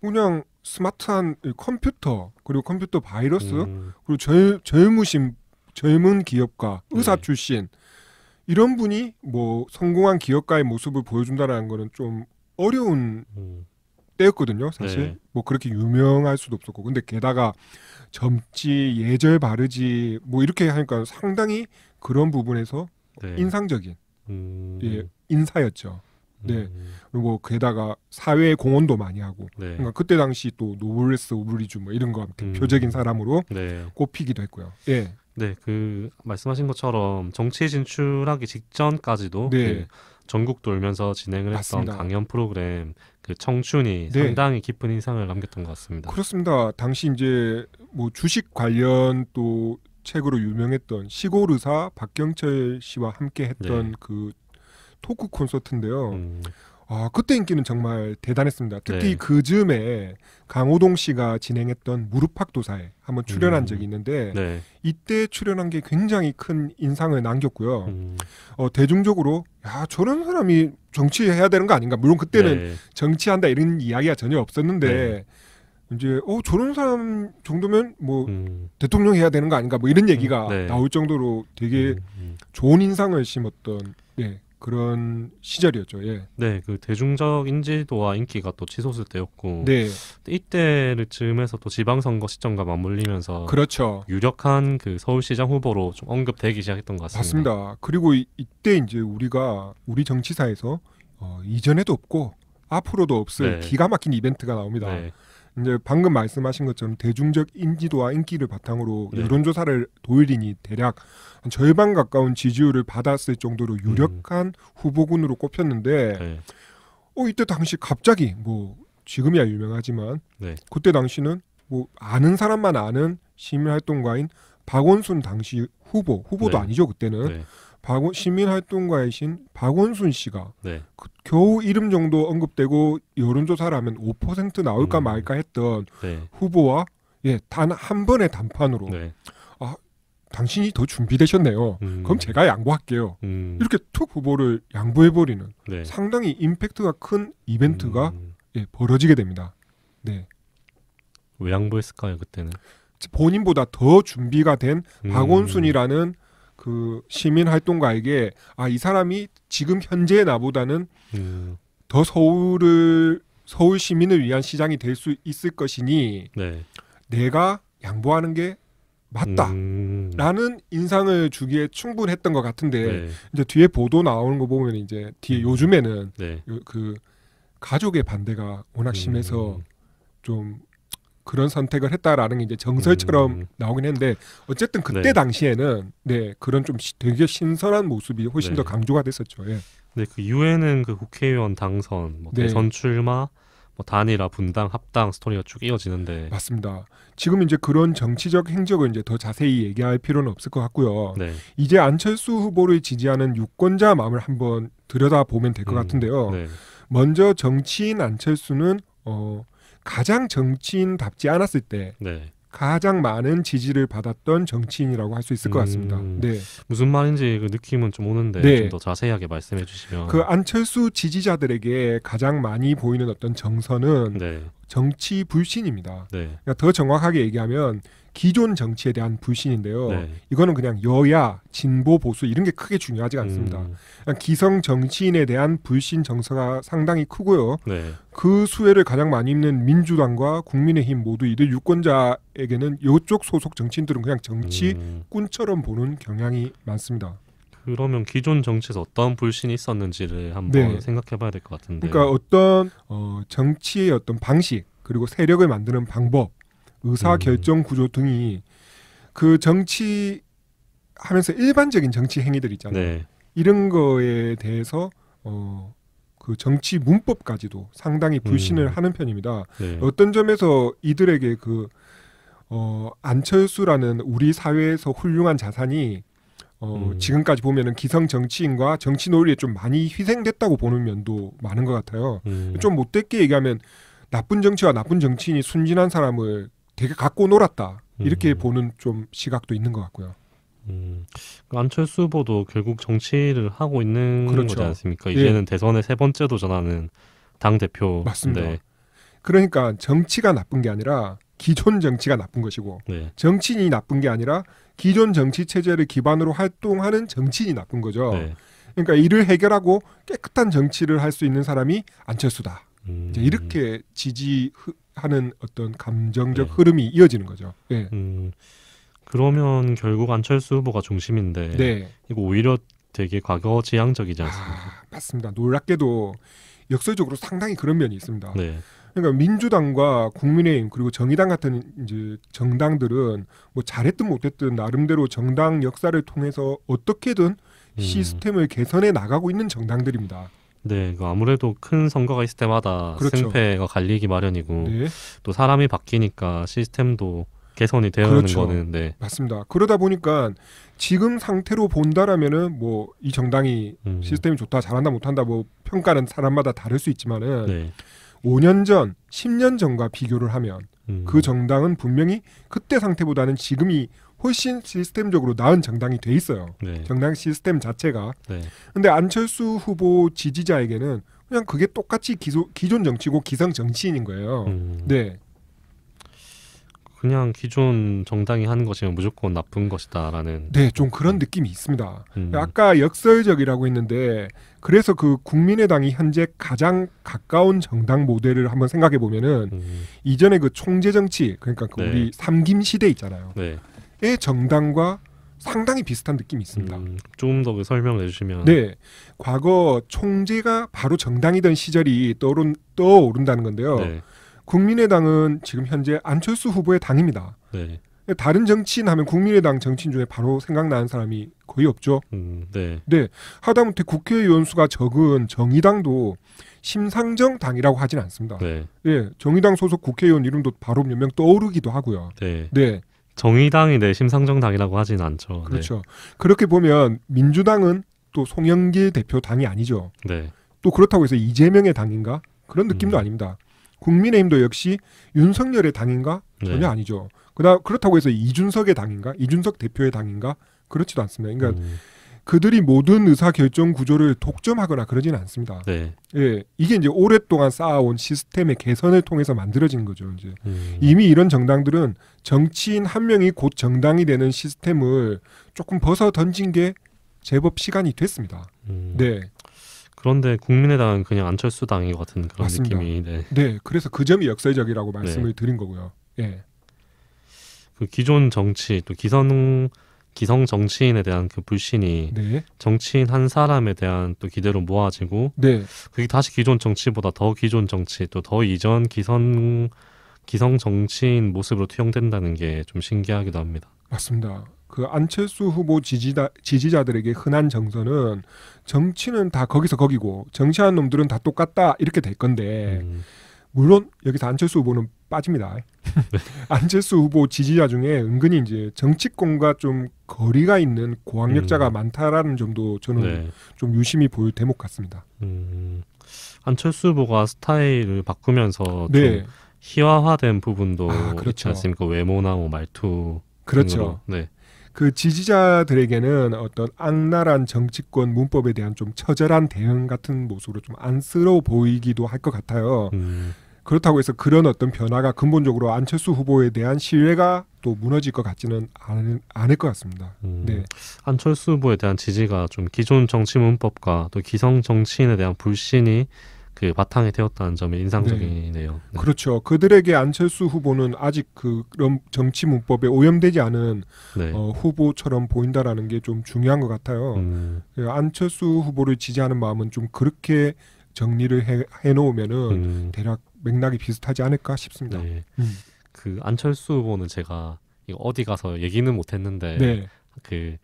[SPEAKER 1] 그냥 스마트한 컴퓨터 그리고 컴퓨터 바이러스 음. 그리고 젊, 젊으신 젊은 기업가 네. 의사 네. 출신 이런 분이 뭐 성공한 기업가의 모습을 보여준다라는 거는 좀 어려운 음. 때였거든요 사실 네. 뭐 그렇게 유명할 수도 없었고 근데 게다가 젊지 예절 바르지 뭐 이렇게 하니까 상당히 그런 부분에서 네. 인상적인 음. 예, 인사였죠 네. 음. 그리고 뭐 게다가 사회 공헌도 많이 하고 네. 그러니까 그때 당시 또 노블레스 오블리주 뭐 이런 거 음. 표적인 사람으로 네. 꼽히기도 했고요. 예.
[SPEAKER 2] 네, 그 말씀하신 것처럼 정치에 진출하기 직전까지도 네. 그 전국 돌면서 진행을 했던 맞습니다. 강연 프로그램 그 청춘이 네. 상당히 깊은 인상을 남겼던 것 같습니다.
[SPEAKER 1] 그렇습니다. 당시 이제 뭐 주식 관련 또 책으로 유명했던 시골 의사 박경철 씨와 함께 했던 네. 그 토크 콘서트인데요. 음. 아, 그때 인기는 정말 대단했습니다. 특히 네. 그 즈음에 강호동 씨가 진행했던 무릎팍도사에 한번 출연한 음. 적이 있는데 네. 이때 출연한 게 굉장히 큰 인상을 남겼고요. 음. 어, 대중적으로 야 저런 사람이 정치해야 되는 거 아닌가? 물론 그때는 네. 정치한다 이런 이야기가 전혀 없었는데 네. 이제 어 저런 사람 정도면 뭐 음. 대통령 해야 되는 거 아닌가? 뭐 이런 얘기가 음. 네. 나올 정도로 되게 음, 음. 좋은 인상을 심었던 네, 그런 시절이었죠. 예.
[SPEAKER 2] 네, 그 대중적 인지도와 인기가 또 치솟을 때였고, 네. 이때를 쯤에서 또 지방선거 시점과 맞물리면서 그렇죠. 유력한 그 서울시장 후보로 좀 언급되기 시작했던 것 같습니다.
[SPEAKER 1] 맞습니다. 그리고 이, 때 이제 우리가 우리 정치사에서 어, 이전에도 없고 앞으로도 없을 네. 기가 막힌 이벤트가 나옵니다. 네. 이제 방금 말씀하신 것처럼 대중적 인지도와 인기를 바탕으로 네. 여론조사를 도일인이 대략 한 절반 가까운 지지율을 받았을 정도로 음. 유력한 음. 후보군으로 꼽혔는데 네. 어 이때 당시 갑자기 뭐 지금이야 유명하지만 네. 그때 당시는 뭐 아는 사람만 아는 시민활동가인 박원순 당시 후보 후보도 네. 아니죠 그때는 네. 박원 시민활동가이신 박원순 씨가 그 겨우 이름 정도 언급되고 여론조사라면 5% 나올까 음. 말까 했던 네. 후보와 예, 단한 번의 단판으로 네. 아, 당신이 더 준비되셨네요. 음. 그럼 제가 양보할게요. 음. 이렇게 툭 후보를 양보해버리는 네. 상당히 임팩트가 큰 이벤트가 음. 예, 벌어지게 됩니다. 네. 왜 양보했을까요, 그때는? 본인보다 더 준비가 된 음. 박원순이라는 그 시민 활동가에게 아 이 사람이 지금 현재 의 나보다는 음. 더 서울을 서울 시민을 위한 시장이 될 수 있을 것이니 네. 내가 양보하는 게 맞다라는 음. 인상을 주기에 충분했던 것 같은데 네. 이제 뒤에 보도 나오는 거 보면 이제 뒤에 음. 요즘에는 네. 그 가족의 반대가 워낙 심해서 음. 좀 그런 선택을 했다라는 게 이제 정설처럼 음. 나오긴 했는데 어쨌든 그때 네. 당시에는 네 그런 좀 시, 되게 신선한 모습이 훨씬 네. 더 강조가 됐었죠. 예.
[SPEAKER 2] 네, 그 유엔은 그 국회의원 당선, 뭐 네. 대선 출마, 뭐 단일화, 분당, 합당 스토리가 쭉 이어지는데 맞습니다.
[SPEAKER 1] 지금 이제 그런 정치적 행적을 이제 더 자세히 얘기할 필요는 없을 것 같고요. 네. 이제 안철수 후보를 지지하는 유권자 마음을 한번 들여다 보면 될것 음. 같은데요. 네. 먼저 정치인 안철수는 어. 가장 정치인답지 않았을 때 네. 가장 많은 지지를 받았던 정치인이라고 할 수 있을 것 음. 같습니다. 음, 네.
[SPEAKER 2] 무슨 말인지 그
[SPEAKER 1] 느낌은 좀 오는데 네. 좀더
[SPEAKER 2] 자세하게 말씀해 주시면 그
[SPEAKER 1] 안철수 지지자들에게 가장 많이 보이는 어떤 정서는 네. 정치 불신입니다. 네. 그러니까 더 정확하게 얘기하면 기존 정치에 대한 불신인데요. 네. 이거는 그냥 여야, 진보, 보수 이런 게 크게 중요하지 음. 않습니다. 음. 기성 정치인에 대한 불신 정서가 상당히 크고요. 네. 그 수혜를 가장 많이 입는 민주당과 국민의힘 모두 이들 유권자에게는 이쪽 소속 정치인들은 그냥 정치꾼처럼 음. 보는 경향이 많습니다.
[SPEAKER 2] 그러면 기존 정치에서 어떤 불신이 있었는지를 한번 네. 생각해봐야 될 것 같은데. 그러니까
[SPEAKER 1] 어떤 어, 정치의 어떤 방식 그리고 세력을 만드는 방법 의사 음. 결정 구조 등이 그 정치 하면서 일반적인 정치 행위들 있잖아요. 네. 이런 거에 대해서 어, 그 정치 문법까지도 상당히 불신을 음. 하는 편입니다. 네. 어떤 점에서 이들에게 그 어, 안철수라는 우리 사회에서 훌륭한 자산이 어, 음. 지금까지 보면은 기성 정치인과 정치 논리에 좀 많이 희생됐다고 보는 면도 많은 것 같아요. 음. 좀 못됐게 얘기하면 나쁜 정치와 나쁜 정치인이 순진한 사람을 되게 갖고 놀았다 이렇게 음. 보는 좀 시각도 있는 것 같고요. 음, 그 안철수 후보도 결국 정치를 하고 있는 그렇죠. 거지 않습니까? 예. 이제는 예.
[SPEAKER 2] 대선의 세 번째 도전하는 당 대표 맞습니다. 네.
[SPEAKER 1] 그러니까 정치가 나쁜 게 아니라 기존 정치가 나쁜 것이고 네. 정치인이 나쁜 게 아니라 기존 정치 체제를 기반으로 활동하는 정치인이 나쁜 거죠. 네. 그러니까 이를 해결하고 깨끗한 정치를 할 수 있는 사람이 안철수다. 음. 이렇게 지지 하는 어떤 감정적 네. 흐름이 이어지는 거죠.
[SPEAKER 2] 네. 음, 그러면 결국 안철수 후보가 중심인데 네. 이거 오히려 되게 과거 지향적이지 아, 않습니까?
[SPEAKER 1] 아, 맞습니다. 놀랍게도 역설적으로 상당히 그런 면이 있습니다. 네. 그러니까 민주당과 국민의힘 그리고 정의당 같은 이제 정당들은 뭐 잘했든 못했든 나름대로 정당 역사를 통해서 어떻게든 음. 시스템을 개선해 나가고 있는 정당들입니다.
[SPEAKER 2] 네, 그 아무래도 큰 선거가 있을 때마다 그렇죠. 승패가 갈리기 마련이고 네. 또 사람이 바뀌니까 시스템도 개선이 되어 그렇는 거는 네.
[SPEAKER 1] 맞습니다. 그러다 보니까 지금 상태로 본다라면은 뭐 이 정당이 음. 시스템이 좋다, 잘한다, 못한다 뭐 평가는 사람마다 다를 수 있지만은 네. 5년 전, 10년 전과 비교를 하면 음. 그 정당은 분명히 그때 상태보다는 지금이 훨씬 시스템적으로 나은 정당이 돼 있어요. 네. 정당 시스템 자체가. 네. 근데 안철수 후보 지지자에게는 그냥 그게 똑같이 기소, 기존 정치고 기성 정치인인 거예요. 음.
[SPEAKER 2] 네. 그냥 기존 정당이 하는 것이면 무조건 나쁜 것이다라는
[SPEAKER 1] 네좀 그런 느낌이 있습니다 음. 아까 역설적이라고 했는데 그래서 그 국민의당이 현재 가장 가까운 정당 모델을 한번 생각해 보면은 음. 이전에 그 총재 정치 그러니까 그 네. 우리 삼김 시대 있잖아요 네. 정당과 상당히 비슷한 느낌이 있습니다. 음, 조더
[SPEAKER 2] 그 설명해 주시면. 네,
[SPEAKER 1] 과거 총재가 바로 정당이던 시절이 떠오른, 떠오른다는 건데요. 네. 국민의당은 지금 현재 안철수 후보의 당입니다. 네. 다른 정치인 하면 국민의당 정치인 중에 바로 생각나는 사람이 거의 없죠. 음, 네. 네. 하다못해 국회의원 수가 적은 정의당도 심상정 당이라고 하진 않습니다. 네. 예, 정의당 소속 국회의원 이름도 바로 몇 명 떠오르기도 하고요.
[SPEAKER 2] 네. 네. 정의당이 네 심상정당이라고 하진 않죠. 네. 그렇죠. 네.
[SPEAKER 1] 그렇게 보면 민주당은 또 송영길 대표 당이 아니죠. 네. 또 그렇다고 해서 이재명의 당인가 그런 음. 느낌도 음. 아닙니다. 국민의힘도 역시 윤석열의 당인가 네. 전혀 네. 아니죠. 그다 그렇다고 해서 이준석의 당인가 이준석 대표의 당인가 그렇지도 않습니다. 그러니까 음. 그들이 모든 의사 결정 구조를 독점하거나 그러지는 않습니다. 네. 예, 이게 이제 오랫동안 쌓아온 시스템의 개선을 통해서 만들어진 거죠. 이제 음. 이미 이런 정당들은 정치인 한 명이 곧 정당이 되는 시스템을 조금 벗어 던진 게 제법 시간이 됐습니다. 음.
[SPEAKER 2] 네. 그런데 국민의당은 그냥 안철수 당인 것 같은 그런 맞습니다. 느낌이 네. 네.
[SPEAKER 1] 그래서 그 점이 역설적이라고 네. 말씀을 네. 드린 거고요. 예. 네.
[SPEAKER 2] 그 기존 정치 또 기성 기성 정치인에 대한 그 불신이 네. 정치인 한 사람에 대한 또 기대로 모아지고 네. 그게 다시 기존 정치보다 더 기존 정치 또더 이전 기성 기성 정치인 모습으로 투영된다는 게 좀 신기하기도 합니다.
[SPEAKER 1] 맞습니다. 그 안철수 후보 지지자, 지지자들에게 흔한 정서는 정치는 다 거기서 거기고 정치하는 놈들은 다 똑같다 이렇게 될 건데 음. 물론 여기서 안철수 후보는 빠집니다. (laughs) 네. 안철수 후보 지지자 중에 은근히 이제 정치권과 좀 거리가 있는 고학력자가 음. 많다라는 점도 저는 네. 좀 유심히 볼 대목 같습니다. 음.
[SPEAKER 2] 안철수 후보가 스타일을 바꾸면서 네. 좀 희화화된 부분도 아, 그렇지 않습니까? 외모나 뭐 말투 그렇죠. 네.
[SPEAKER 1] 그 지지자들에게는 어떤 악랄한 정치권 문법에 대한 좀 처절한 대응 같은 모습으로 좀 안쓰러워 보이기도 할 것 같아요. 음. 그렇다고 해서 그런 어떤 변화가 근본적으로 안철수 후보에 대한 신뢰가 또 무너질 것 같지는 않, 않을 것 같습니다. 음, 네.
[SPEAKER 2] 안철수 후보에 대한 지지가 좀 기존 정치 문법과 또 기성 정치인에 대한 불신이 그 바탕이 되었다는 점이 인상적이네요. 네. 네.
[SPEAKER 1] 그렇죠. 그들에게 안철수 후보는 아직 그런 정치 문법에 오염되지 않은 네. 어, 후보처럼 보인다라는 게 좀 중요한 것 같아요. 음. 예, 안철수 후보를 지지하는 마음은 좀 그렇게 정리를 해, 해놓으면은 음. 대략 맥락이 비슷하지 않을까 싶습니다. 네. 음.
[SPEAKER 2] 그 안철수 후보는 제가 어디 가서 얘기는 못했는데 네. 그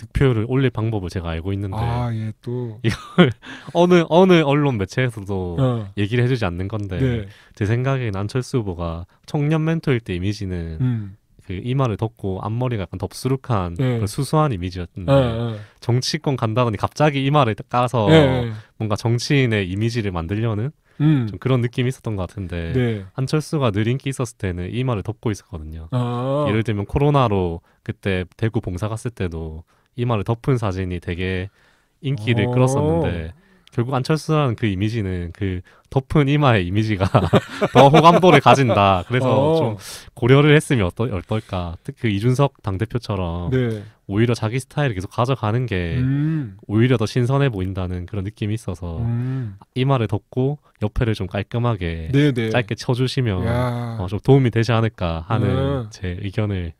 [SPEAKER 2] 득표율을 올릴 방법을 제가 알고 있는데 아, 예, 또 이걸 (laughs) 어느 어느 언론 매체에서도 어. 얘기를 해주지 않는 건데 네. 제생각에는 안철수 후보가 청년 멘토일 때 이미지는 음. 그 이마를 덮고 앞머리가 약간 덥수룩한 네. 수수한 이미지였는데 네, 네, 정치권 간다더니 갑자기 이마를 까서 네, 네. 뭔가 정치인의 이미지를 만들려는 음. 좀 그런 느낌이 있었던 것 같은데 네. 한철수가 늘 인기 있었을 때는 이마를 덮고 있었거든요. 아~ 예를 들면 코로나로 그때 대구 봉사 갔을 때도 이마를 덮은 사진이 되게 인기를 끌었었는데 어. 결국 안철수라는 그 이미지는 그 덮은 이마의 이미지가 (laughs) 더 호감도를 가진다. 그래서 어. 좀 고려를 했으면 어떨, 어떨까. 특히 그 이준석 당대표처럼 네. 오히려 자기 스타일을 계속 가져가는 게 음. 오히려 더 신선해 보인다는 그런 느낌이 있어서 음. 이마를 덮고 옆에를 좀 깔끔하게 네네. 네. 짧게 쳐주시면 어, 좀 도움이 되지 않을까 하는 음. 제 의견을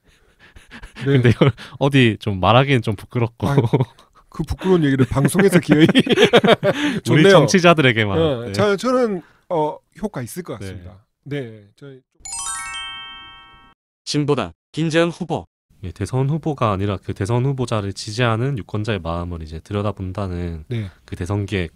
[SPEAKER 2] (laughs) 네. 근데 이걸 어디 좀 말하기엔 좀 부끄럽고. 아그
[SPEAKER 1] 부끄러운 얘기를 방송에서 기어이 (laughs) 우리 정치자들에게만. 어, 네. 저, 저는 어, 효과 있을 것 네. 같습니다. 네, 네 저희
[SPEAKER 2] 진보당 김재현 후보. 예, 대선 후보가 아니라 그 대선 후보자를 지지하는 유권자의 마음을 이제 들여다본다는 네. 그 대선 기획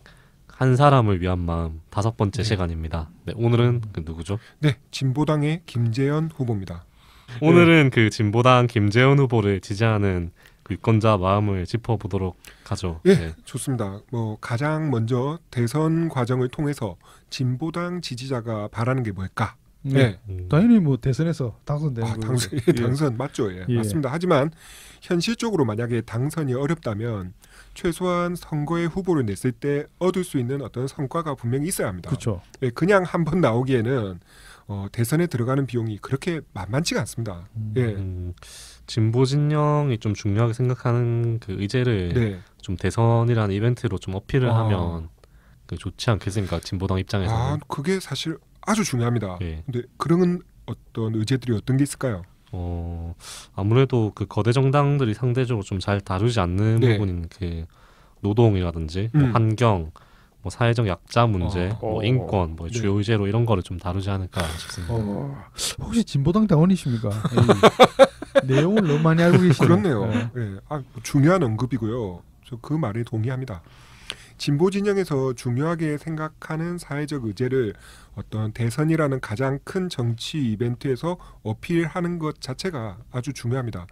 [SPEAKER 2] 한 사람을 위한 마음 다섯 번째 네. 시간입니다. 네, 오늘은 그 누구죠?
[SPEAKER 1] 네, 진보당의 김재현 후보입니다. (laughs) 오늘은
[SPEAKER 2] 그 진보당 김재훈 후보를 지지하는 그 유권자 마음을 짚어보도록 하죠. 예, 네.
[SPEAKER 1] 좋습니다. 뭐 가장 먼저 대선 과정을 통해서 진보당 지지자가 바라는 게 뭘까? 네. 네.
[SPEAKER 3] 당연히 뭐 대선에서 당선되 아, 당선, 예, 예, 당선
[SPEAKER 1] 맞죠. 예. 예. 맞습니다. 하지만 현실적으로 만약에 당선이 어렵다면 최소한 선거에 후보를 냈을 때 얻을 수 있는 어떤 성과가 분명히 있어야 합니다. 그렇죠. 예, 그냥 한번 나오기에는 어, 대선에 들어가는 비용이 그렇게 만만치가 않습니다.
[SPEAKER 2] 음, 예. 음, 진보 진영이 좀 중요하게 생각하는 그 의제를 네. 좀 대선이라는 이벤트로 좀 어필을 아. 하면 그 좋지 않겠습니까? 진보당 입장에서. 아,
[SPEAKER 1] 그게 사실 아주 중요합니다. 예. 근데 그런 어떤 의제들이 어떤 게 있을까요?
[SPEAKER 2] 어, 아무래도 그 거대 정당들이 상대적으로 좀 잘 다루지 않는 네. 부분인 그 노동이라든지 뭐 음. 환경 뭐 사회적 약자 문제, 아, 뭐 어. 뭐 인권, 뭐 네. 주요 의제로 이런 거를 좀 다루지 않을까 싶습니다. 어.
[SPEAKER 3] 혹시 진보당 당원이십니까? (laughs)
[SPEAKER 1] 내용을 너무 많이 알고 계시네요. 그렇네요. 네. 네. 아, 뭐 중요한 언급이고요. 저 그 말에 동의합니다. 진보 진영에서 중요하게 생각하는 사회적 의제를 어떤 대선이라는 가장 큰 정치 이벤트에서 어필하는 것 자체가 아주 중요합니다.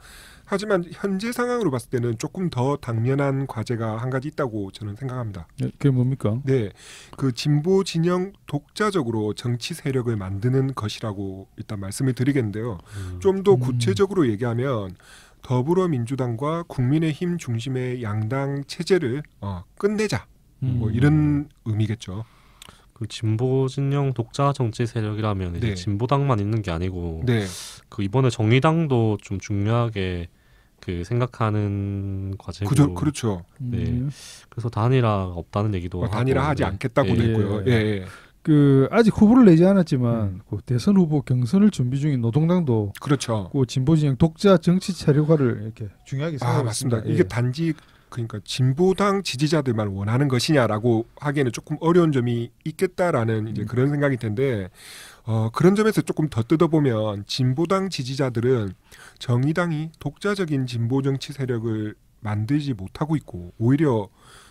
[SPEAKER 1] 하지만 현재 상황으로 봤을 때는 조금 더 당면한 과제가 한 가지 있다고 저는 생각합니다. 네, 그게 뭡니까? 네, 그 진보 진영 독자적으로 정치 세력을 만드는 것이라고 일단 말씀을 드리겠는데요. 음. 좀더 음. 구체적으로 얘기하면 더불어민주당과 국민의힘 중심의 양당 체제를 어, 끝내자 뭐 음. 뭐 이런 의미겠죠. 그
[SPEAKER 2] 진보 진영 독자 정치 세력이라면 이제 네. 진보당만 있는 게 아니고 네. 그 이번에 정의당도 좀 중요하게 그 생각하는 과제고 그죠, 그렇죠. 네. 음. 그래서 단일화 없다는 얘기도 어, 단일화 하지 않겠다고도 예, 있고요. 예. 예. 예.
[SPEAKER 3] 그 아직 후보를 내지 않았지만 음. 그 대선 후보 경선을 준비 중인 노동당도 그렇죠. 그 진보 진영 독자 정치 체력화를 이렇게 중요하게 생각하고 아, 맞습니다. 있습니다. 이게 예.
[SPEAKER 1] 단지 그러니까 진보당 지지자들만 원하는 것이냐라고 하기에는 조금 어려운 점이 있겠다라는 이제 음. 그런 생각이 텐데 어, 그런 점에서 조금 더 뜯어보면 진보당 지지자들은 정의당이 독자적인 진보 정치 세력을 만들지 못하고 있고 오히려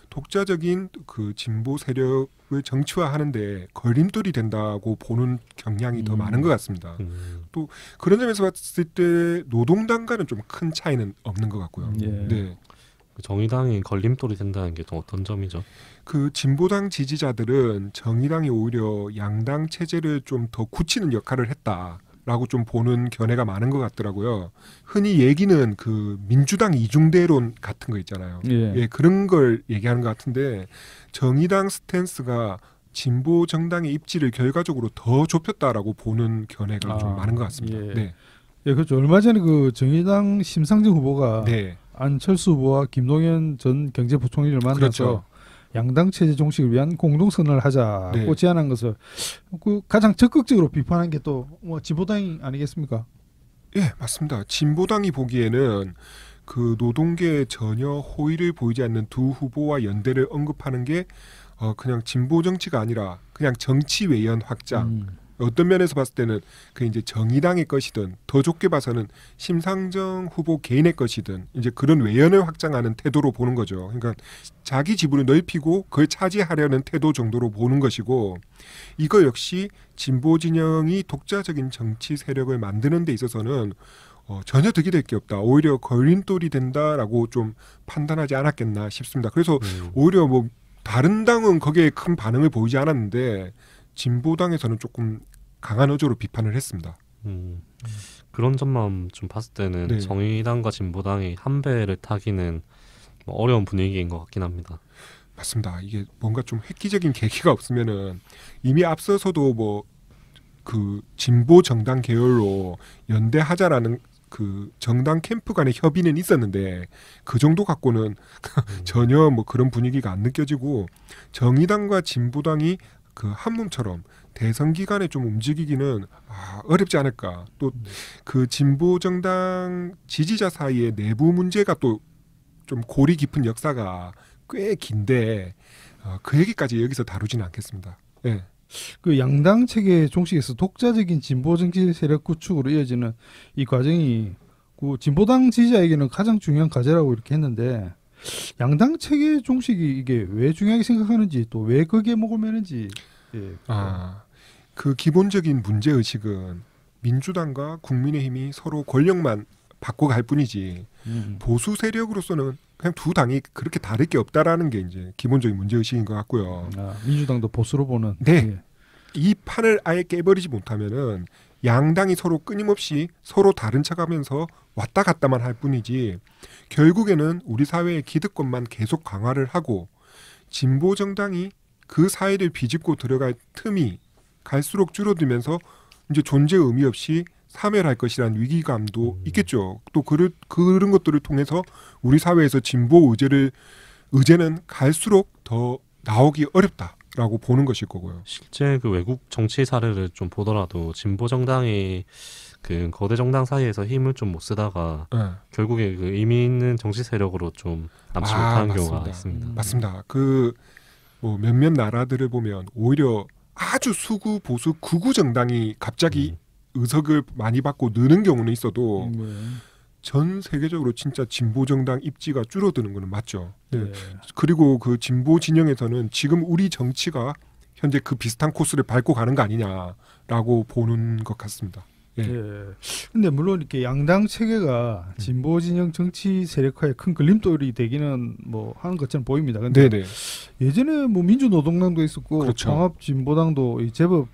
[SPEAKER 1] 독자적인 그 진보 세력을 정치화하는데 걸림돌이 된다고 보는 경향이 음. 더 많은 것 같습니다. 음. 또 그런 점에서 봤을 때 노동당과는 좀 큰 차이는 없는 것 같고요. 예. 네. 그 정의당이 걸림돌이 된다는 게 또 어떤 점이죠? 그 진보당 지지자들은 정의당이 오히려 양당 체제를 좀 더 굳히는 역할을 했다. 라고 좀 보는 견해가 많은 것 같더라고요. 흔히 얘기는 그 민주당 이중대론 같은 거 있잖아요. 예. 예, 그런 걸 얘기하는 것 같은데 정의당 스탠스가 진보 정당의 입지를 결과적으로 더 좁혔다라고 보는 견해가 아, 좀 많은 것 같습니다. 예. 네. 예,
[SPEAKER 3] 그렇죠. 얼마 전에 그 정의당 심상정 후보가 네. 안철수 후보와 김동연 전 경제부총리를 만나서 그렇죠. 양당 체제 종식을 위한 공동선언을 하자고 네. 제안한 것을
[SPEAKER 1] 그 가장 적극적으로 비판한 게또뭐 진보당이 아니겠습니까? 예, 맞습니다. 진보당이 보기에는 그노동계 전혀 호의를 보이지 않는 두 후보와 연대를 언급하는 게 어, 그냥 진보 정치가 아니라 그냥 정치 외연 확장. 음. 어떤 면에서 봤을 때는 그 이제 정의당의 것이든 더좋게 봐서는 심상정 후보 개인의 것이든 이제 그런 외연을 확장하는 태도로 보는 거죠. 그러니까 자기 지분을 넓히고 그걸 차지하려는 태도 정도로 보는 것이고 이거 역시 진보 진영이 독자적인 정치 세력을 만드는 데 있어서는 어, 전혀 득이 될 게 없다. 오히려 걸림돌이 된다라고 좀 판단하지 않았겠나 싶습니다. 그래서 음. 오히려 뭐 다른 당은 거기에 큰 반응을 보이지 않았는데 진보당에서는 조금 강한 어조로 비판을 했습니다. 음, 그런
[SPEAKER 2] 점만 좀 봤을 때는 네. 정의당과 진보당이 한 배를 타기는 뭐 어려운
[SPEAKER 1] 분위기인 것 같긴 합니다. 맞습니다. 이게 뭔가 좀 획기적인 계기가 없으면은 이미 앞서서도 뭐 그 진보 정당 계열로 연대하자라는 그 정당 캠프 간의 협의는 있었는데 그 정도 갖고는 음. (laughs) 전혀 뭐 그런 분위기가 안 느껴지고 정의당과 진보당이 그 한몸처럼 대선 기간에 좀 움직이기는 아, 어렵지 않을까. 또그 네. 진보 정당 지지자 사이의 내부 문제가 또 좀 고리 깊은 역사가 꽤 긴데 어, 그 얘기까지 여기서 다루지는 않겠습니다. 예.
[SPEAKER 3] 그 양당 체계 종식에서 독자적인 진보 정치 세력 구축으로 이어지는 이 과정이 그 진보당 지지자에게는 가장 중요한 과제라고 이렇게 했는데 양당
[SPEAKER 1] 체계 종식이 이게 왜 중요하게 생각하는지 또 왜 그게 목을 매는지 예, 그렇죠. 아. 그 기본적인 문제 의식은 민주당과 국민의힘이 서로 권력만 바꿔갈 뿐이지 음. 보수 세력으로서는 그냥 두 당이 그렇게 다를 게 없다라는 게 이제 기본적인 문제 의식인 것 같고요. 아, 민주당도 보수로 보는. 네. 예. 이 판을 아예 깨버리지 못하면은 양당이 서로 끊임없이 서로 다른 척하면서 왔다 갔다만 할 뿐이지 결국에는 우리 사회의 기득권만 계속 강화를 하고 진보 정당이 그 사이를 비집고 들어갈 틈이 갈수록 줄어들면서 이제 존재 의미 없이 사멸할 것이란 위기감도 음. 있겠죠. 또 그르, 그런 것들을 통해서 우리 사회에서 진보 의제를 의제는 갈수록 더 나오기 어렵다라고 보는 것일 거고요. 실제
[SPEAKER 2] 그 외국 정치 사례를 좀 보더라도 진보 정당이 그 거대 정당 사이에서 힘을 좀 못 쓰다가 네. 결국에 그 의미 있는 정치 세력으로 좀 남지 아, 못하는 맞습니다. 경우가 있습니다.
[SPEAKER 1] 맞습니다. 그뭐 몇몇 나라들을 보면 오히려 아주 수구 보수 구구 정당이 갑자기 음. 의석을 많이 받고 느는 경우는 있어도 음. 네. 전 세계적으로 진짜 진보 정당 입지가 줄어드는 거는 맞죠. 네. 네. 그리고 그 진보 진영에서는 지금 우리 정치가 현재 그 비슷한 코스를 밟고 가는 거 아니냐라고 보는 것 같습니다.
[SPEAKER 3] 예. 예. 근데 물론 이렇게 양당 체계가 음. 진보 진영 정치 세력화에큰 걸림돌이 되기는 뭐 하는 것처럼 보입니다. 근데 네네. 예전에 뭐 민주노동당도 있었고 그렇죠. 통합진보당도 제법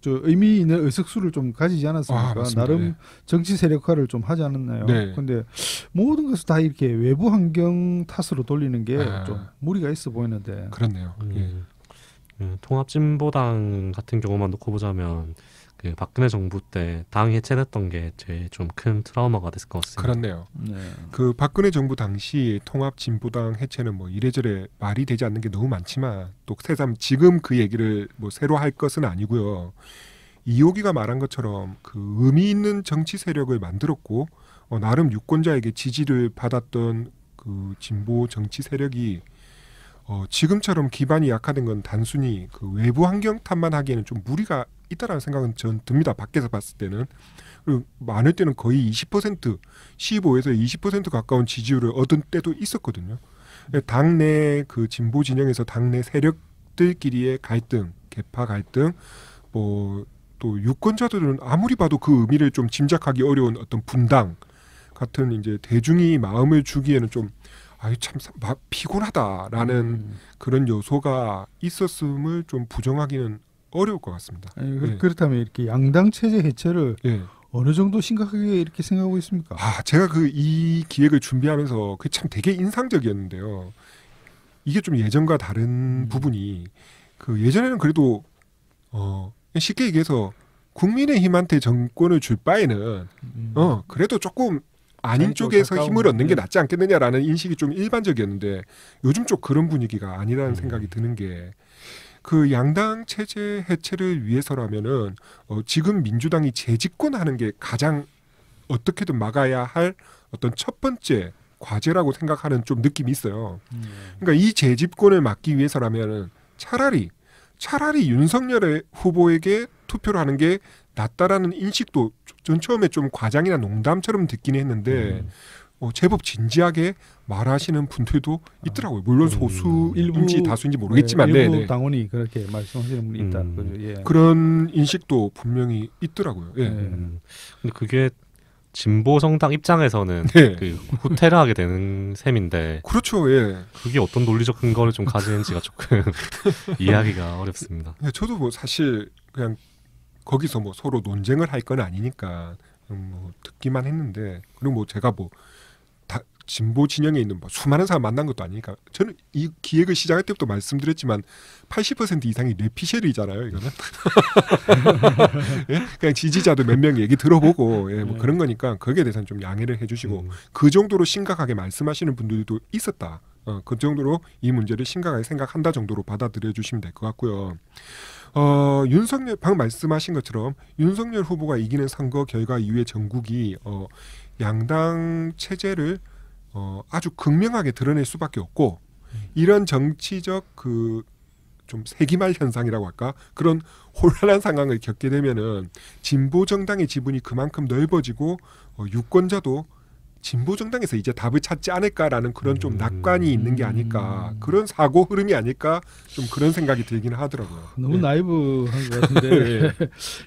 [SPEAKER 3] 저 의미 있는 의석수를 좀 가지지 않았습니까? 아, 나름 예. 정치 세력화를 좀 하지 않았나요? 네. 근데 모든 것을 다 이렇게 외부 환경 탓으로 돌리는 게좀 아. 무리가 있어 보이는데.
[SPEAKER 2] 그렇네요. 음. 예. 음, 통합진보당 같은 경우만 놓고 보자면 음. 그 박근혜 정부 때 당 해체됐던 게 제일 좀큰
[SPEAKER 1] 트라우마가 됐을 것 같습니다. 그렇네요. 네. 그 박근혜 정부 당시 통합 진보당 해체는 뭐 이래저래 말이 되지 않는 게 너무 많지만 또 새삼 지금 그 얘기를 뭐 새로 할 것은 아니고요. 이호기가 말한 것처럼 그 의미 있는 정치 세력을 만들었고 어, 나름 유권자에게 지지를 받았던 그 진보 정치 세력이 어, 지금처럼 기반이 약화된 건 단순히 그 외부 환경 탓만 하기에는 좀 무리가 있다라는 생각은 전 듭니다. 밖에서 봤을 때는. 그리고 많을 때는 거의 20% 15에서 20% 가까운 지지율을 얻은 때도 있었거든요. 당내 그 진보 진영에서 당내 세력들끼리의 갈등, 개파 갈등, 뭐 또 유권자들은 아무리 봐도 그 의미를 좀 짐작하기 어려운 어떤 분당 같은 이제 대중이 마음을 주기에는 좀 아유 참 피곤하다라는 음. 그런 요소가 있었음을 좀 부정하기는 어려울 것 같습니다. 아니, 그, 예.
[SPEAKER 3] 렇다면 이렇게 양당 체제 해체를 예. 어느 정도 심각하게 이렇게 생각하고
[SPEAKER 1] 있습니까? 아, 제가 그이 기획을 준비하면서 그 참 되게 인상적이었는데요. 이게 좀 예전과 다른 음. 부분이 그 예전에는 그래도 어 쉽게 얘기해서 국민의힘한테 정권을 줄 바에는 음. 어 그래도 조금 아닌 쪽에서 힘을 얻는 게 네. 낫지 않겠느냐라는 인식이 좀 일반적이었는데 요즘 좀 그런 분위기가 아니라는 음. 생각이 드는 게그 양당 체제 해체를 위해서라면은 어, 지금 민주당이 재집권하는 게 가장 어떻게든 막아야 할 어떤 첫 번째 과제라고 생각하는 좀 느낌이 있어요. 음. 그러니까 이 재집권을 막기 위해서라면은 차라리 차라리 윤석열 후보에게 투표를 하는 게 낫다라는 인식도 전 처음에 좀 과장이나 농담처럼 듣긴 했는데 음. 어, 제법 진지하게 말하시는 분들도 있더라고요. 물론 음. 소수 음. 일부인지 다수인지 모르겠지만 네, 일부 네네.
[SPEAKER 3] 당원이 그렇게 말씀하시는 분이 있다. 음. 예.
[SPEAKER 1] 그런 인식도 분명히 있더라고요. 예. 네. 음. 근데 그게
[SPEAKER 2] 진보 성당 입장에서는 네. 그 후퇴를 하게 되는 셈인데 그렇죠. 예. 그게 어떤 논리적 근거를 좀 가지는지가 조금 (laughs) 이해기가 어렵습니다.
[SPEAKER 1] 예, 저도 뭐 사실 그냥 거기서 뭐 서로 논쟁을 할 건 아니니까 뭐 듣기만 했는데 그리고 뭐 제가 뭐 진보 진영에 있는 뭐 수많은 사람 만난 것도 아니니까 저는 이 기획을 시작할 때부터 말씀드렸지만 80% 이상이 뇌피셜이잖아요 이거는 (laughs) 예? 그냥 지지자들 몇명 얘기 들어보고 예, 뭐 네. 그런 거니까 거기에 대해서는 좀 양해를 해주시고 음. 그 정도로 심각하게 말씀하시는 분들도 있었다 어, 그 정도로 이 문제를 심각하게 생각한다 정도로 받아들여 주시면 될 것 같고요. 어, 윤석열 방 말씀하신 것처럼 윤석열 후보가 이기는 선거 결과 이후에 전국이 어, 양당 체제를 어, 아주 극명하게 드러낼 수밖에 없고 이런 정치적 그 좀 세기말 현상이라고 할까 그런 혼란한 상황을 겪게 되면은 진보 정당의 지분이 그만큼 넓어지고 어, 유권자도 진보 정당에서 이제 답을 찾지 않을까라는 그런 좀 음. 낙관이 있는 게 아닐까 그런 사고 흐름이 아닐까 좀 그런 생각이 들기는 하더라고요. 아, 너무 네. 나이브한 것 같은데 (laughs) 네.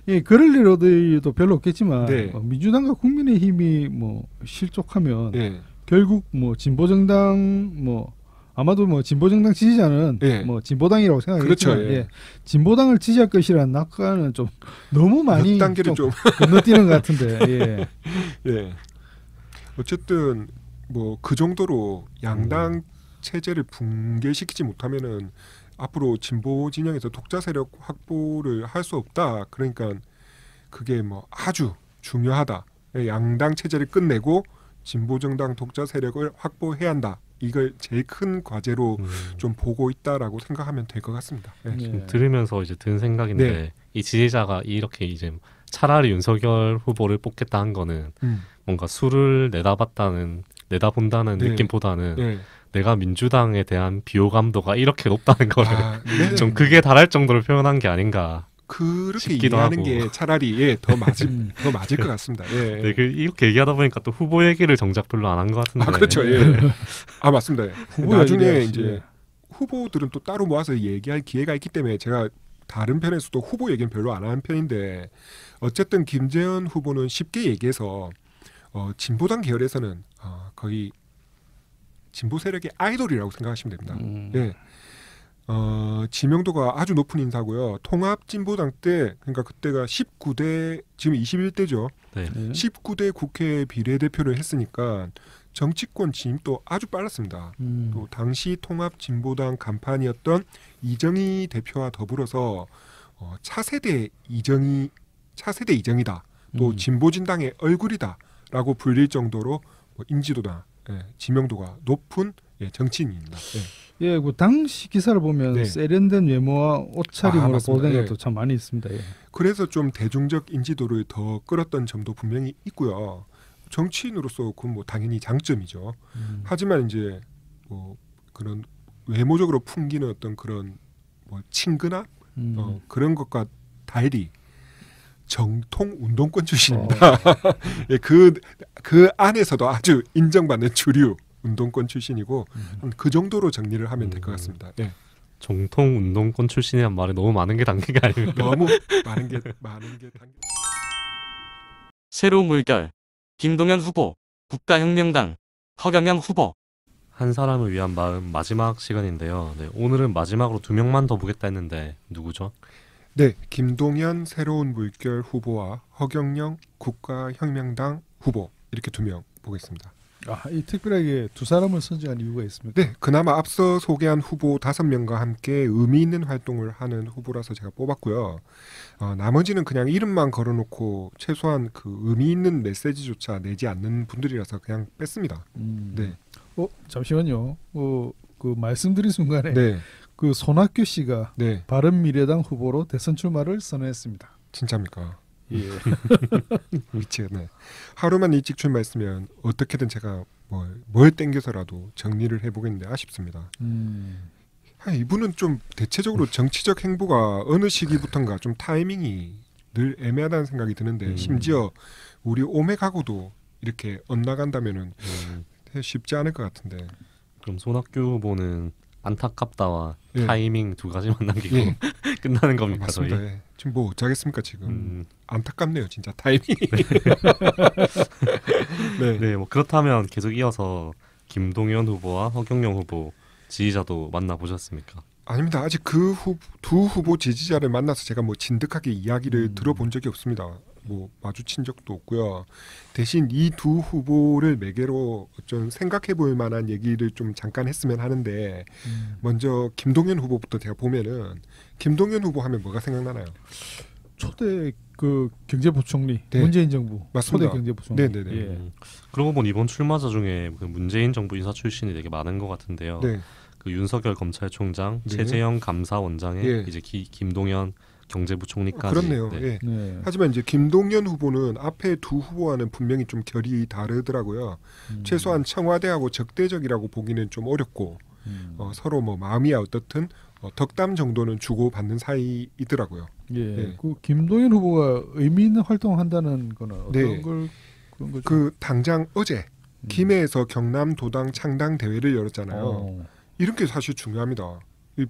[SPEAKER 3] 예, 그럴 일도 별로 없겠지만 네. 뭐 민주당과 국민의힘이 뭐 실족하면 네. 결국 뭐 진보 정당 뭐 아마도 뭐 진보 정당 지지자는 예. 뭐 진보당이라고 생각하지만 그렇죠, 예. 예. 진보당을 지지할 것이라는 낙관은 좀 너무 많이 단계를 좀, 좀 (laughs) 건너뛰는 것 같은데 예.
[SPEAKER 1] (laughs) 예. 어쨌든 뭐 그 정도로 양당 음. 체제를 붕괴시키지 못하면은 앞으로 진보 진영에서 독자 세력 확보를 할 수 없다. 그러니까 그게 뭐 아주 중요하다. 양당 체제를 끝내고 진보정당 독자 세력을 확보해야 한다. 이걸 제일 큰 과제로 음. 좀 보고 있다라고 생각하면 될 것 같습니다. 예. 네. 네.
[SPEAKER 2] 들으면서 이제 든 생각인데 네. 이 지지자가 이렇게 이제 차라리 윤석열 후보를 뽑겠다 한 거는 음. 뭔가 수를 내다봤다는 내다본다는 네. 느낌보다는 네. 내가 민주당에 대한 비호감도가 이렇게 높다는 거를 아, 네. (laughs) 좀 그게 달할 정도로 표현한 게 아닌가
[SPEAKER 1] 그렇게 이해하는 하고. 게 차라리 예, 더 맞을 음. 더 맞을 것 같습니다. 예. 네,
[SPEAKER 2] 그 이렇게 얘기하다 보니까 또 후보 얘기를 정작 별로 안 한 것 같은데. 아 그렇죠. 예. 네. 아 맞습니다. 예. 나중에 이제 네.
[SPEAKER 1] 후보들은 또 따로 모아서 얘기할 기회가 있기 때문에 제가 다른 편에서도 후보 얘기는 별로 안 하는 편인데 어쨌든 김재현 후보는 쉽게 얘기해서 어, 진보당 계열에서는 어, 거의 진보 세력의 아이돌이라고 생각하시면 됩니다. 음. 예. 어, 지명도가 아주 높은 인사고요. 통합 진보당 때 그러니까 그때가 19대 지금 21대죠. 네. 19대 국회 비례대표를 했으니까 정치권 진입도 아주 빨랐습니다. 음. 또 당시 통합 진보당 간판이었던 이정희 대표와 더불어서 어, 차세대 이정희 차세대 이정이다. 또 음. 진보진당의 얼굴이다라고 불릴 정도로 뭐 인지도나 예, 지명도가 높은 예, 정치인입니다. 예.
[SPEAKER 3] 예, 그 당시 기사를 보면 네. 세련된 외모와 옷차림으로 보도된 것도 예. 참 많이 있습니다.
[SPEAKER 1] 예. 그래서 좀 대중적 인지도를 더 끌었던 점도 분명히 있고요. 정치인으로서 그건 뭐 당연히 장점이죠. 음. 하지만 이제 뭐 그런 외모적으로 풍기는 어떤 그런 뭐 친근함 음. 어, 그런 것과 달리 정통 운동권 출신입니다. 어. (laughs) 예, 그, 그 안에서도 아주 인정받는 주류 운동권 출신이고 음. 그 정도로 정리를 하면 될것 음. 같습니다. 예.
[SPEAKER 2] 정통 운동권 출신이란 말에 너무 많은 게 담긴 게 아닙니까? 너무
[SPEAKER 1] 많은 게 많은 게 담긴.
[SPEAKER 2] (laughs) 새로운 물결 김동연 후보 국가혁명당 허경영 후보 한 사람을 위한 마음 마지막 시간인데요. 네, 오늘은 마지막으로 두 명만 더 보겠다 했는데 누구죠?
[SPEAKER 1] 네, 김동연 새로운 물결 후보와 허경영 국가혁명당 후보 이렇게 두 명 보겠습니다.
[SPEAKER 3] 아, 이 특별하게 두 사람을 선정한 이유가 있습니까? 네,
[SPEAKER 1] 그나마 앞서 소개한 후보 다섯 명과 함께 의미 있는 활동을 하는 후보라서 제가 뽑았고요. 어, 나머지는 그냥 이름만 걸어놓고 최소한 그 의미 있는 메시지조차 내지 않는 분들이라서 그냥 뺐습니다. 음. 네.
[SPEAKER 3] 어, 잠시만요. 어, 그 말씀드린 순간에 네. 그 손학규 씨가 네. 바른 미래당 후보로 대선 출마를
[SPEAKER 1] 선언했습니다. 진짜입니까? 예. (laughs) 미치겠네. 하루만 일찍 출마했으면 어떻게든 제가 뭘, 뭘 땡겨서라도 정리를 해보겠는데 아쉽습니다. 음. 아, 이분은 좀 대체적으로 정치적 행보가 어느 시기부턴가 좀 타이밍이 늘 애매하다는 생각이 드는데 음. 심지어 우리 오메가고도 이렇게 엇나간다면은 음. 쉽지 않을 것 같은데. 그럼 손학규 후보는
[SPEAKER 2] 안타깝다와 예. 타이밍 두 가지만 남기고 예. (laughs) 끝나는 겁니까 아, 저희? 예.
[SPEAKER 1] 지금 뭐어겠습니까 지금 음. 안타깝네요 진짜 타이밍. 네. (laughs) 네.
[SPEAKER 2] 네. 뭐 그렇다면 계속 이어서 김동연 후보와 허경영 후보 지지자도 만나 보셨습니까?
[SPEAKER 1] 아닙니다. 아직 그두 후보 지지자를 만나서 제가 뭐 진득하게 이야기를 음. 들어본 적이 없습니다. 뭐 마주친 적도 없고요. 대신 이 두 후보를 매개로 좀 생각해 볼 만한 얘기를 좀 잠깐 했으면 하는데 음. 먼저 김동연 후보부터 제가 보면은 김동연 후보 하면 뭐가 생각나나요? 초대
[SPEAKER 3] 그 경제부총리 네. 문재인 정부 맞습니다. 초대 경제부총리 네네네. 예. 음.
[SPEAKER 2] 그러고 보니 이번 출마자 중에 그 문재인 정부 인사 출신이 되게 많은 것 같은데요. 네. 그 윤석열 검찰총장, 네. 최재형 감사원장에 예. 이제 기, 김동연 경제부총리까지. 그렇네요. 네. 예.
[SPEAKER 1] 네. 하지만 이제 김동연 후보는 앞에 두 후보와는 분명히 좀 결이 다르더라고요. 음. 최소한 청와대하고 적대적이라고 보기는 좀 어렵고 음. 어, 서로 뭐 마음이 어떻든 어, 덕담 정도는 주고 받는 사이이더라고요. 예. 네. 그 김동연 후보가 의미 있는 활동을 한다는 거는 어떤 네. 걸 그런 거죠? 그 당장 어제 음. 김해에서 경남 도당 창당 대회를 열었잖아요. 어. 이런 게 사실 중요합니다.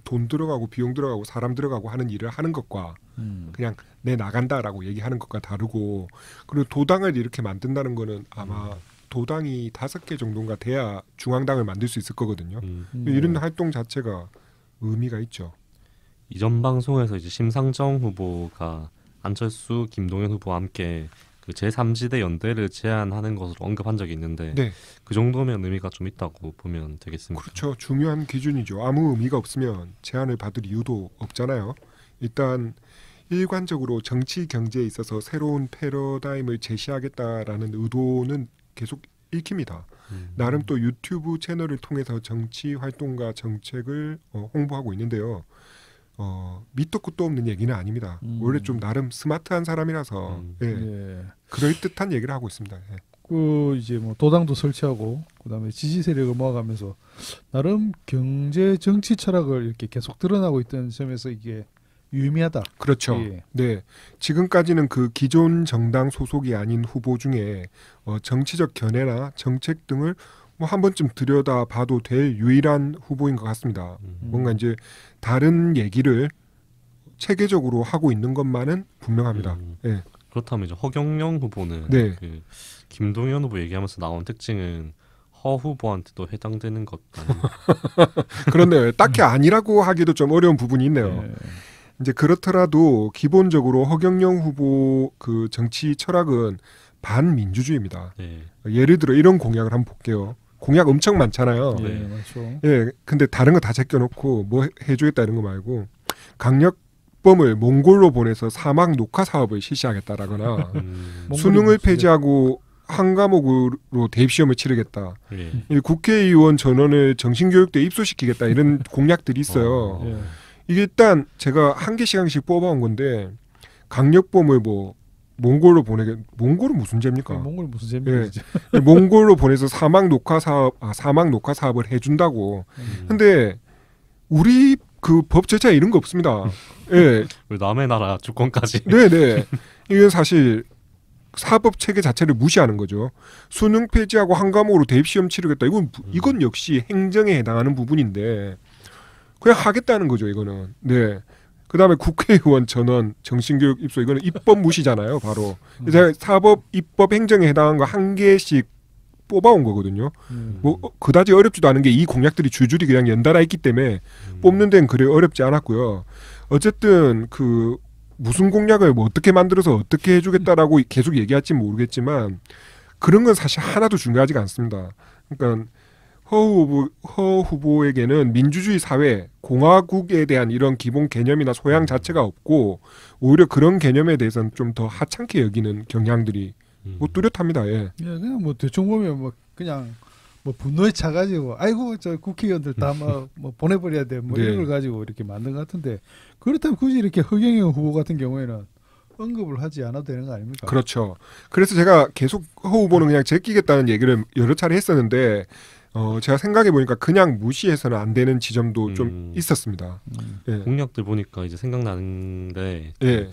[SPEAKER 1] 돈 들어가고 비용 들어가고 사람 들어가고 하는 일을 하는 것과 음. 그냥 내 나간다라고 얘기하는 것과 다르고 그리고 도당을 이렇게 만든다는 거는 아마 음. 도당이 다섯 개 정도가 돼야 중앙당을 만들 수 있을 거거든요. 음. 음. 이런 활동 자체가 의미가 있죠.
[SPEAKER 2] 이전 방송에서 이제 심상정 후보가 안철수, 김동연 후보와 함께 그 제3지대 연대를 제안하는 것으로 언급한 적이 있는데 네. 그 정도면 의미가 좀 있다고 보면 되겠습니다.
[SPEAKER 1] 그렇죠. 중요한 기준이죠. 아무 의미가 없으면 제안을 받을 이유도 없잖아요. 일단 일관적으로 정치 경제에 있어서 새로운 패러다임을 제시하겠다라는 의도는 계속 읽힙니다. 음. 나름 또 유튜브 채널을 통해서 정치 활동과 정책을 어, 홍보하고 있는데요. 어, 밑도 끝도 없는 얘기는 아닙니다. 음. 원래 좀 나름 스마트한 사람이라서 음. 예, 예. 그럴 듯한 얘기를 하고 있습니다. 예.
[SPEAKER 3] 그 이제 뭐 도당도 설치하고 그다음에 지지 세력을 모아가면서 나름 경제
[SPEAKER 1] 정치 철학을 이렇게 계속 드러나고 있던 점에서 이게 유미하다 그렇죠. 예. 네. 지금까지는 그 기존 정당 소속이 아닌 후보 중에 어, 정치적 견해나 정책 등을 뭐한 번쯤 들여다 봐도 될 유일한 후보인 것 같습니다. 음. 뭔가 이제 다른 얘기를 체계적으로 하고 있는 것만은 분명합니다. 음. 예.
[SPEAKER 2] 그렇다면 이제 허경영 후보는 네. 그 김동연 후보 얘기하면서 나온 특징은 허 후보한테도 해당되는 것아닌그렇네
[SPEAKER 1] (laughs) 예. 딱히 아니라고 하기도 좀 어려운 부분이 있네요. 네. 이제 그렇더라도 기본적으로 허경영 후보 그 정치 철학은 반민주주의입니다. 네. 예를 들어 이런 공약을 한번 볼게요. 공약 엄청 많잖아요. 예, 맞죠. 예, 근데 다른 거 다 제껴놓고 뭐 해주겠다 이런 거 말고 강력범을 몽골로 보내서 사막 녹화 사업을 실시하겠다라거나 음, (laughs) 수능을 폐지하고 한 과목으로 대입 시험을 치르겠다. 예. 국회의원 전원을 정신교육대 입소시키겠다 이런 (laughs) 공약들이 있어요. 어, 예. 이게 일단 제가 한 개씩 한 개씩 뽑아온 건데 강력범을 뭐 몽골로 보내게 몽골은 무슨 죄입니까? 네, 몽골 무슨 예. 죄입니까? 예. 몽골로 보내서 사막 녹화 사업 아, 사막 녹화 사업을 해준다고. 음. 근데 우리 그법 제재 이런 거 없습니다. (laughs) 예.
[SPEAKER 2] 왜 남의 나라 주권까지?
[SPEAKER 1] 네네. 이게 사실 사법 체계 자체를 무시하는 거죠. 수능 폐지하고 한 과목으로 대입 시험 치르겠다. 이건 음. 이건 역시 행정에 해당하는 부분인데 그냥 하겠다는 거죠. 이거는. 네. 그다음에 국회의원 전원 정신교육 입소 이거는 입법 무시잖아요, 바로. 그래서 음. 사법 입법 행정에 해당한 거 한 개씩 뽑아온 거거든요. 음. 뭐 어, 그다지 어렵지도 않은 게 이 공약들이 줄줄이 그냥 연달아 있기 때문에 음. 뽑는 데는 그래 어렵지 않았고요. 어쨌든 그 무슨 공약을 뭐 어떻게 만들어서 어떻게 해주겠다라고 계속 얘기할지 모르겠지만 그런 건 사실 하나도 중요하지가 않습니다. 그러니까 허 후보, 에게는 민주주의 사회, 공화국에 대한 이런 기본 개념이나 소양 자체가 없고 오히려 그런 개념에 대해서는 좀 더 하찮게 여기는 경향들이 음. 뭐 뚜렷합니다. 예. 예 그냥
[SPEAKER 3] 뭐 대충 보면 뭐 그냥 뭐 분노에 차가지고 아이고 저 국회의원들 다뭐 음. 뭐 보내버려야 돼뭐 네. 이런 걸 가지고 이렇게 만든 것 같은데 그렇다면 굳이 이렇게 허경영 후보 같은 경우에는 언급을 하지 않아도 되는 거 아닙니까?
[SPEAKER 1] 그렇죠. 그래서 제가 계속 허 후보는 그냥 제끼겠다는 얘기를 여러 차례 했었는데 어, 제가 생각해 보니까 그냥 무시해서는 안 되는 지점도 음. 좀 있었습니다. 음.
[SPEAKER 2] 예. 공약들 보니까 이제 생각나는데 예. 그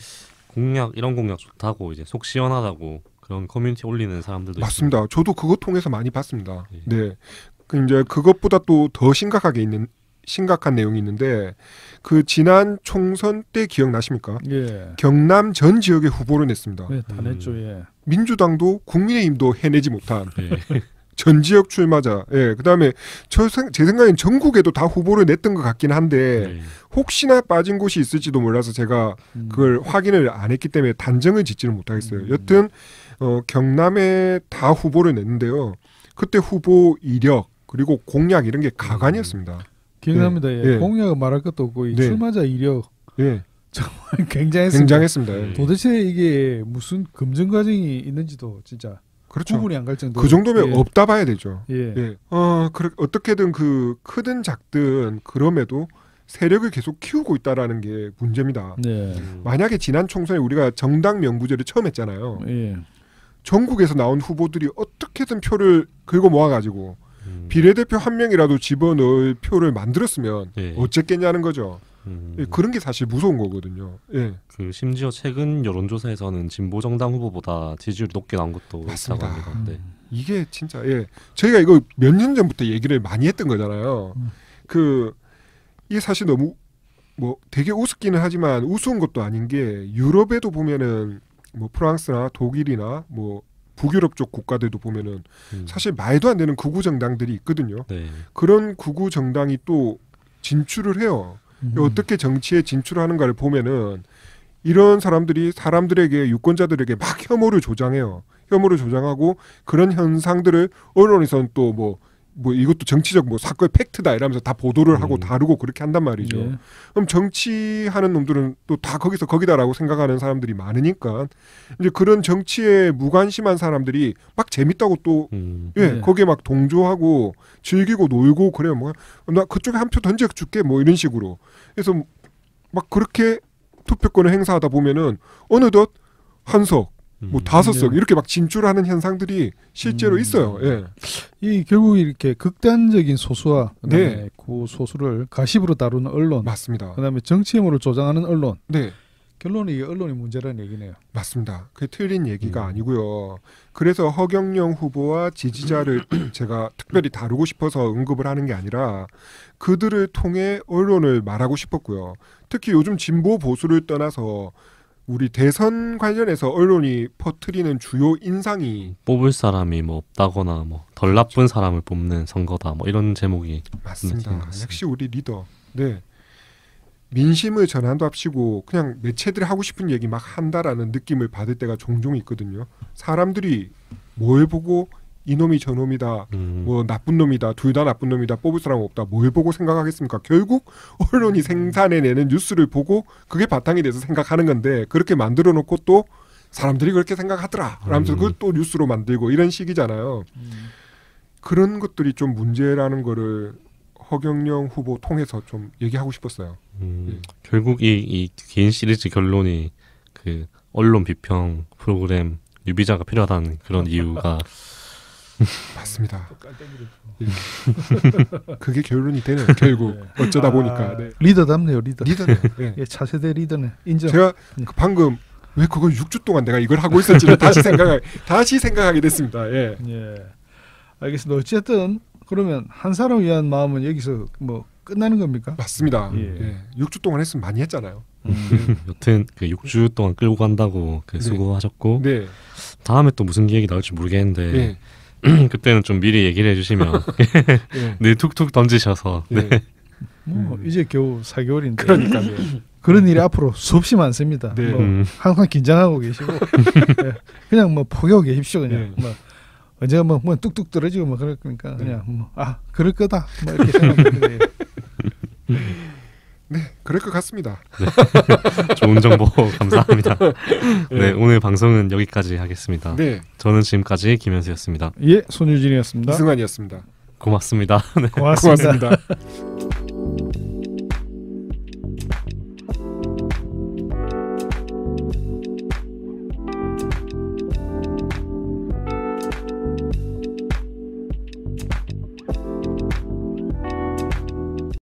[SPEAKER 2] 공약 이런 공약 좋다고 이제 속 시원하다고 그런 커뮤니티 올리는 사람들도 맞습니다. 있습니다. 저도
[SPEAKER 1] 그것 통해서 많이 봤습니다. 예. 네, 그 이제 그것보다 또 더 심각하게 있는 심각한 내용이 있는데 그 지난 총선 때 기억나십니까? 예. 경남 전 지역의 후보를 냈습니다. 예, 다
[SPEAKER 3] 냈죠. 음. 예.
[SPEAKER 1] 민주당도 국민의힘도 해내지 못한. 예. 전 지역 출마자. 예. 그다음에 저, 제 생각엔 전국에도 다 후보를 냈던 것 같긴 한데 네. 혹시나 빠진 곳이 있을지도 몰라서 제가 음. 그걸 확인을 안 했기 때문에 단정을 짓지는 못하겠어요. 음. 여튼 어, 경남에 다 후보를 냈는데요. 그때 후보 이력 그리고 공약 이런 게 가관이었습니다. 음. 기억납니다. 예. 예. 예.
[SPEAKER 3] 공약은 말할 것도 없고 이 네. 출마자 이력. 예. (laughs) 정말 굉장했습니다. 굉장했습니다. 예. 도대체 이게 무슨 검증 과정이 있는지도 진짜 그렇죠. 구분이 안갈 정도. 그
[SPEAKER 2] 정도면
[SPEAKER 1] 예. 없다 봐야 되죠. 예. 예. 어, 그, 어떻게든 그 크든 작든 그럼에도 세력을 계속 키우고 있다라는 게 문제입니다. 네. 만약에 지난 총선에 우리가 정당 명부제를 처음 했잖아요. 예. 전국에서 나온 후보들이 어떻게든 표를 긁어 모아가지고 음. 비례대표 한 명이라도 집어넣을 표를 만들었으면 예. 어쨌겠냐는 거죠. 음. 예, 그런 게 사실 무서운 거거든요. 예.
[SPEAKER 2] 그 심지어 최근 여론조사에서는 진보 정당 후보보다 지지율이 높게 나온 것도 맞습니다. 있다고 합니다.
[SPEAKER 1] 음. 네. 이게 진짜 예. 저희가 이거 몇 년 전부터 얘기를 많이 했던 거잖아요. 음. 그 이게 사실 너무 뭐 되게 우습기는 하지만 우스운 것도 아닌 게 유럽에도 보면은 뭐 프랑스나 독일이나 뭐 북유럽 쪽 국가들도 보면은 음. 사실 말도 안 되는 구구 정당들이 있거든요. 네. 그런 구구 정당이 또 진출을 해요. 음. 어떻게 정치에 진출하는가를 보면은 이런 사람들이 사람들에게 유권자들에게 막 혐오를 조장해요. 혐오를 조장하고 그런 현상들을 언론에서는 또뭐 뭐 이것도 정치적 뭐 사건의 팩트다 이러면서 다 보도를 음. 하고 다루고 그렇게 한단 말이죠. 예. 그럼 정치하는 놈들은 또 다 거기서 거기다라고 생각하는 사람들이 많으니까 이제 그런 정치에 무관심한 사람들이 막 재밌다고 또 음. 예, 예, 거기에 막 동조하고 즐기고 놀고 그래요. 뭐나 그쪽에 한 표 던져 줄게 뭐 이런 식으로. 그래서 막 그렇게 투표권을 행사하다 보면은 어느덧 한석 음. 뭐 다섯 석 이렇게 막 진출하는 현상들이 실제로 음. 있어요. 예.
[SPEAKER 3] 이 결국 이렇게 극단적인 소수와 네.
[SPEAKER 1] 그 소수를
[SPEAKER 3] 가십으로 다루는 언론, 맞습니다. 그다음에 정치혐오를 조장하는 언론.
[SPEAKER 1] 네. 결론은 이게 언론의 문제라는 얘기네요. 맞습니다. 그게 틀린 얘기가 음. 아니고요. 그래서 허경영 후보와 지지자를 (clears throat) (clears throat) 제가 특별히 다루고 싶어서 언급을 하는 게 아니라 그들을 통해 언론을 말하고 싶었고요. 특히 요즘 진보 보수를 떠나서 우리 대선 관련해서 언론이 퍼트리는 주요 인상이
[SPEAKER 2] 뽑을 사람이 뭐 없다거나 뭐 덜 나쁜 그렇죠. 사람을 뽑는 선거다 뭐 이런 제목이 맞습니다.
[SPEAKER 1] 역시 우리 리더. 네. 민심을 전환도 합시고 그냥 매체들 하고 싶은 얘기 막 한다라는 느낌을 받을 때가 종종 있거든요. 사람들이 뭘 보고 이놈이 저놈이다 음. 뭐 나쁜 놈이다 둘 다 나쁜 놈이다 뽑을 사람 없다 뭘 보고 생각하겠습니까 결국 언론이 생산해내는 뉴스를 보고 그게 바탕이 돼서 생각하는 건데 그렇게 만들어 놓고 또 사람들이 그렇게 생각하더라 라면서 음. 그또 뉴스로 만들고 이런 식이잖아요 음. 그런 것들이 좀 문제라는 거를 허경영 후보 통해서 좀 얘기하고 싶었어요. 음, 예.
[SPEAKER 2] 결국 이, 이 개인 시리즈 결론이 그 언론 비평 프로그램 유비자가 필요하다는 그런 이유가 (laughs)
[SPEAKER 1] (laughs) 맞습니다. 예. (laughs) 그게 결론이 되네요. 결국 네. 어쩌다 아, 보니까 네. 리더답네요. 리더. 리더네. 네. (laughs) 차세대 예. 예, 리더네. 인정. 제가 음. 그 방금 왜 그걸 6주
[SPEAKER 3] 동안 내가 이걸 하고 있었지를 다시 생각
[SPEAKER 1] 다시 생각하게 됐습니다. 예. 예.
[SPEAKER 3] 알겠습니다. 어쨌든 그러면 한 사람 위한 마음은 여기서 뭐 끝나는
[SPEAKER 1] 겁니까? 맞습니다. 예. 예. 6주 동안 했으면 많이 했잖아요.
[SPEAKER 2] 음, 여튼 그 6주 동안 끌고 간다고 그 네. 수고하셨고 네. 다음에 또 무슨 기획이 나올지 모르겠는데 (clears throat) 그때는 좀 미리 얘기를 해주시면 네. (laughs) 네 (laughs) 툭툭 던지셔서 네. 네.
[SPEAKER 3] 뭐 음. 이제 겨우 4개월인데 그러니까 예. 그런 일이 음. 앞으로 수없이 많습니다. 네. 뭐 음. 항상 긴장하고 계시고 (laughs) 그냥 뭐 포기하고 계십시오 그냥 네. 뭐언제 뭐, 뭐 뚝뚝 떨어지고 뭐 그럴 거니까 네. 그냥 뭐아 그럴 거다 뭐 이렇게 생각하는데 네, 그럴 것 같습니다.
[SPEAKER 1] 네. (laughs) 좋은 정보 감사합니다. (laughs) 네, 네,
[SPEAKER 2] 오늘 방송은 여기까지 하겠습니다. 네. 저는 지금까지 김현수였습니다. 예,
[SPEAKER 3] 손유진이었습니다. 이승환이었습니다.
[SPEAKER 2] 고맙습니다. (laughs) 네.
[SPEAKER 1] 고맙습니다. 고맙습니다.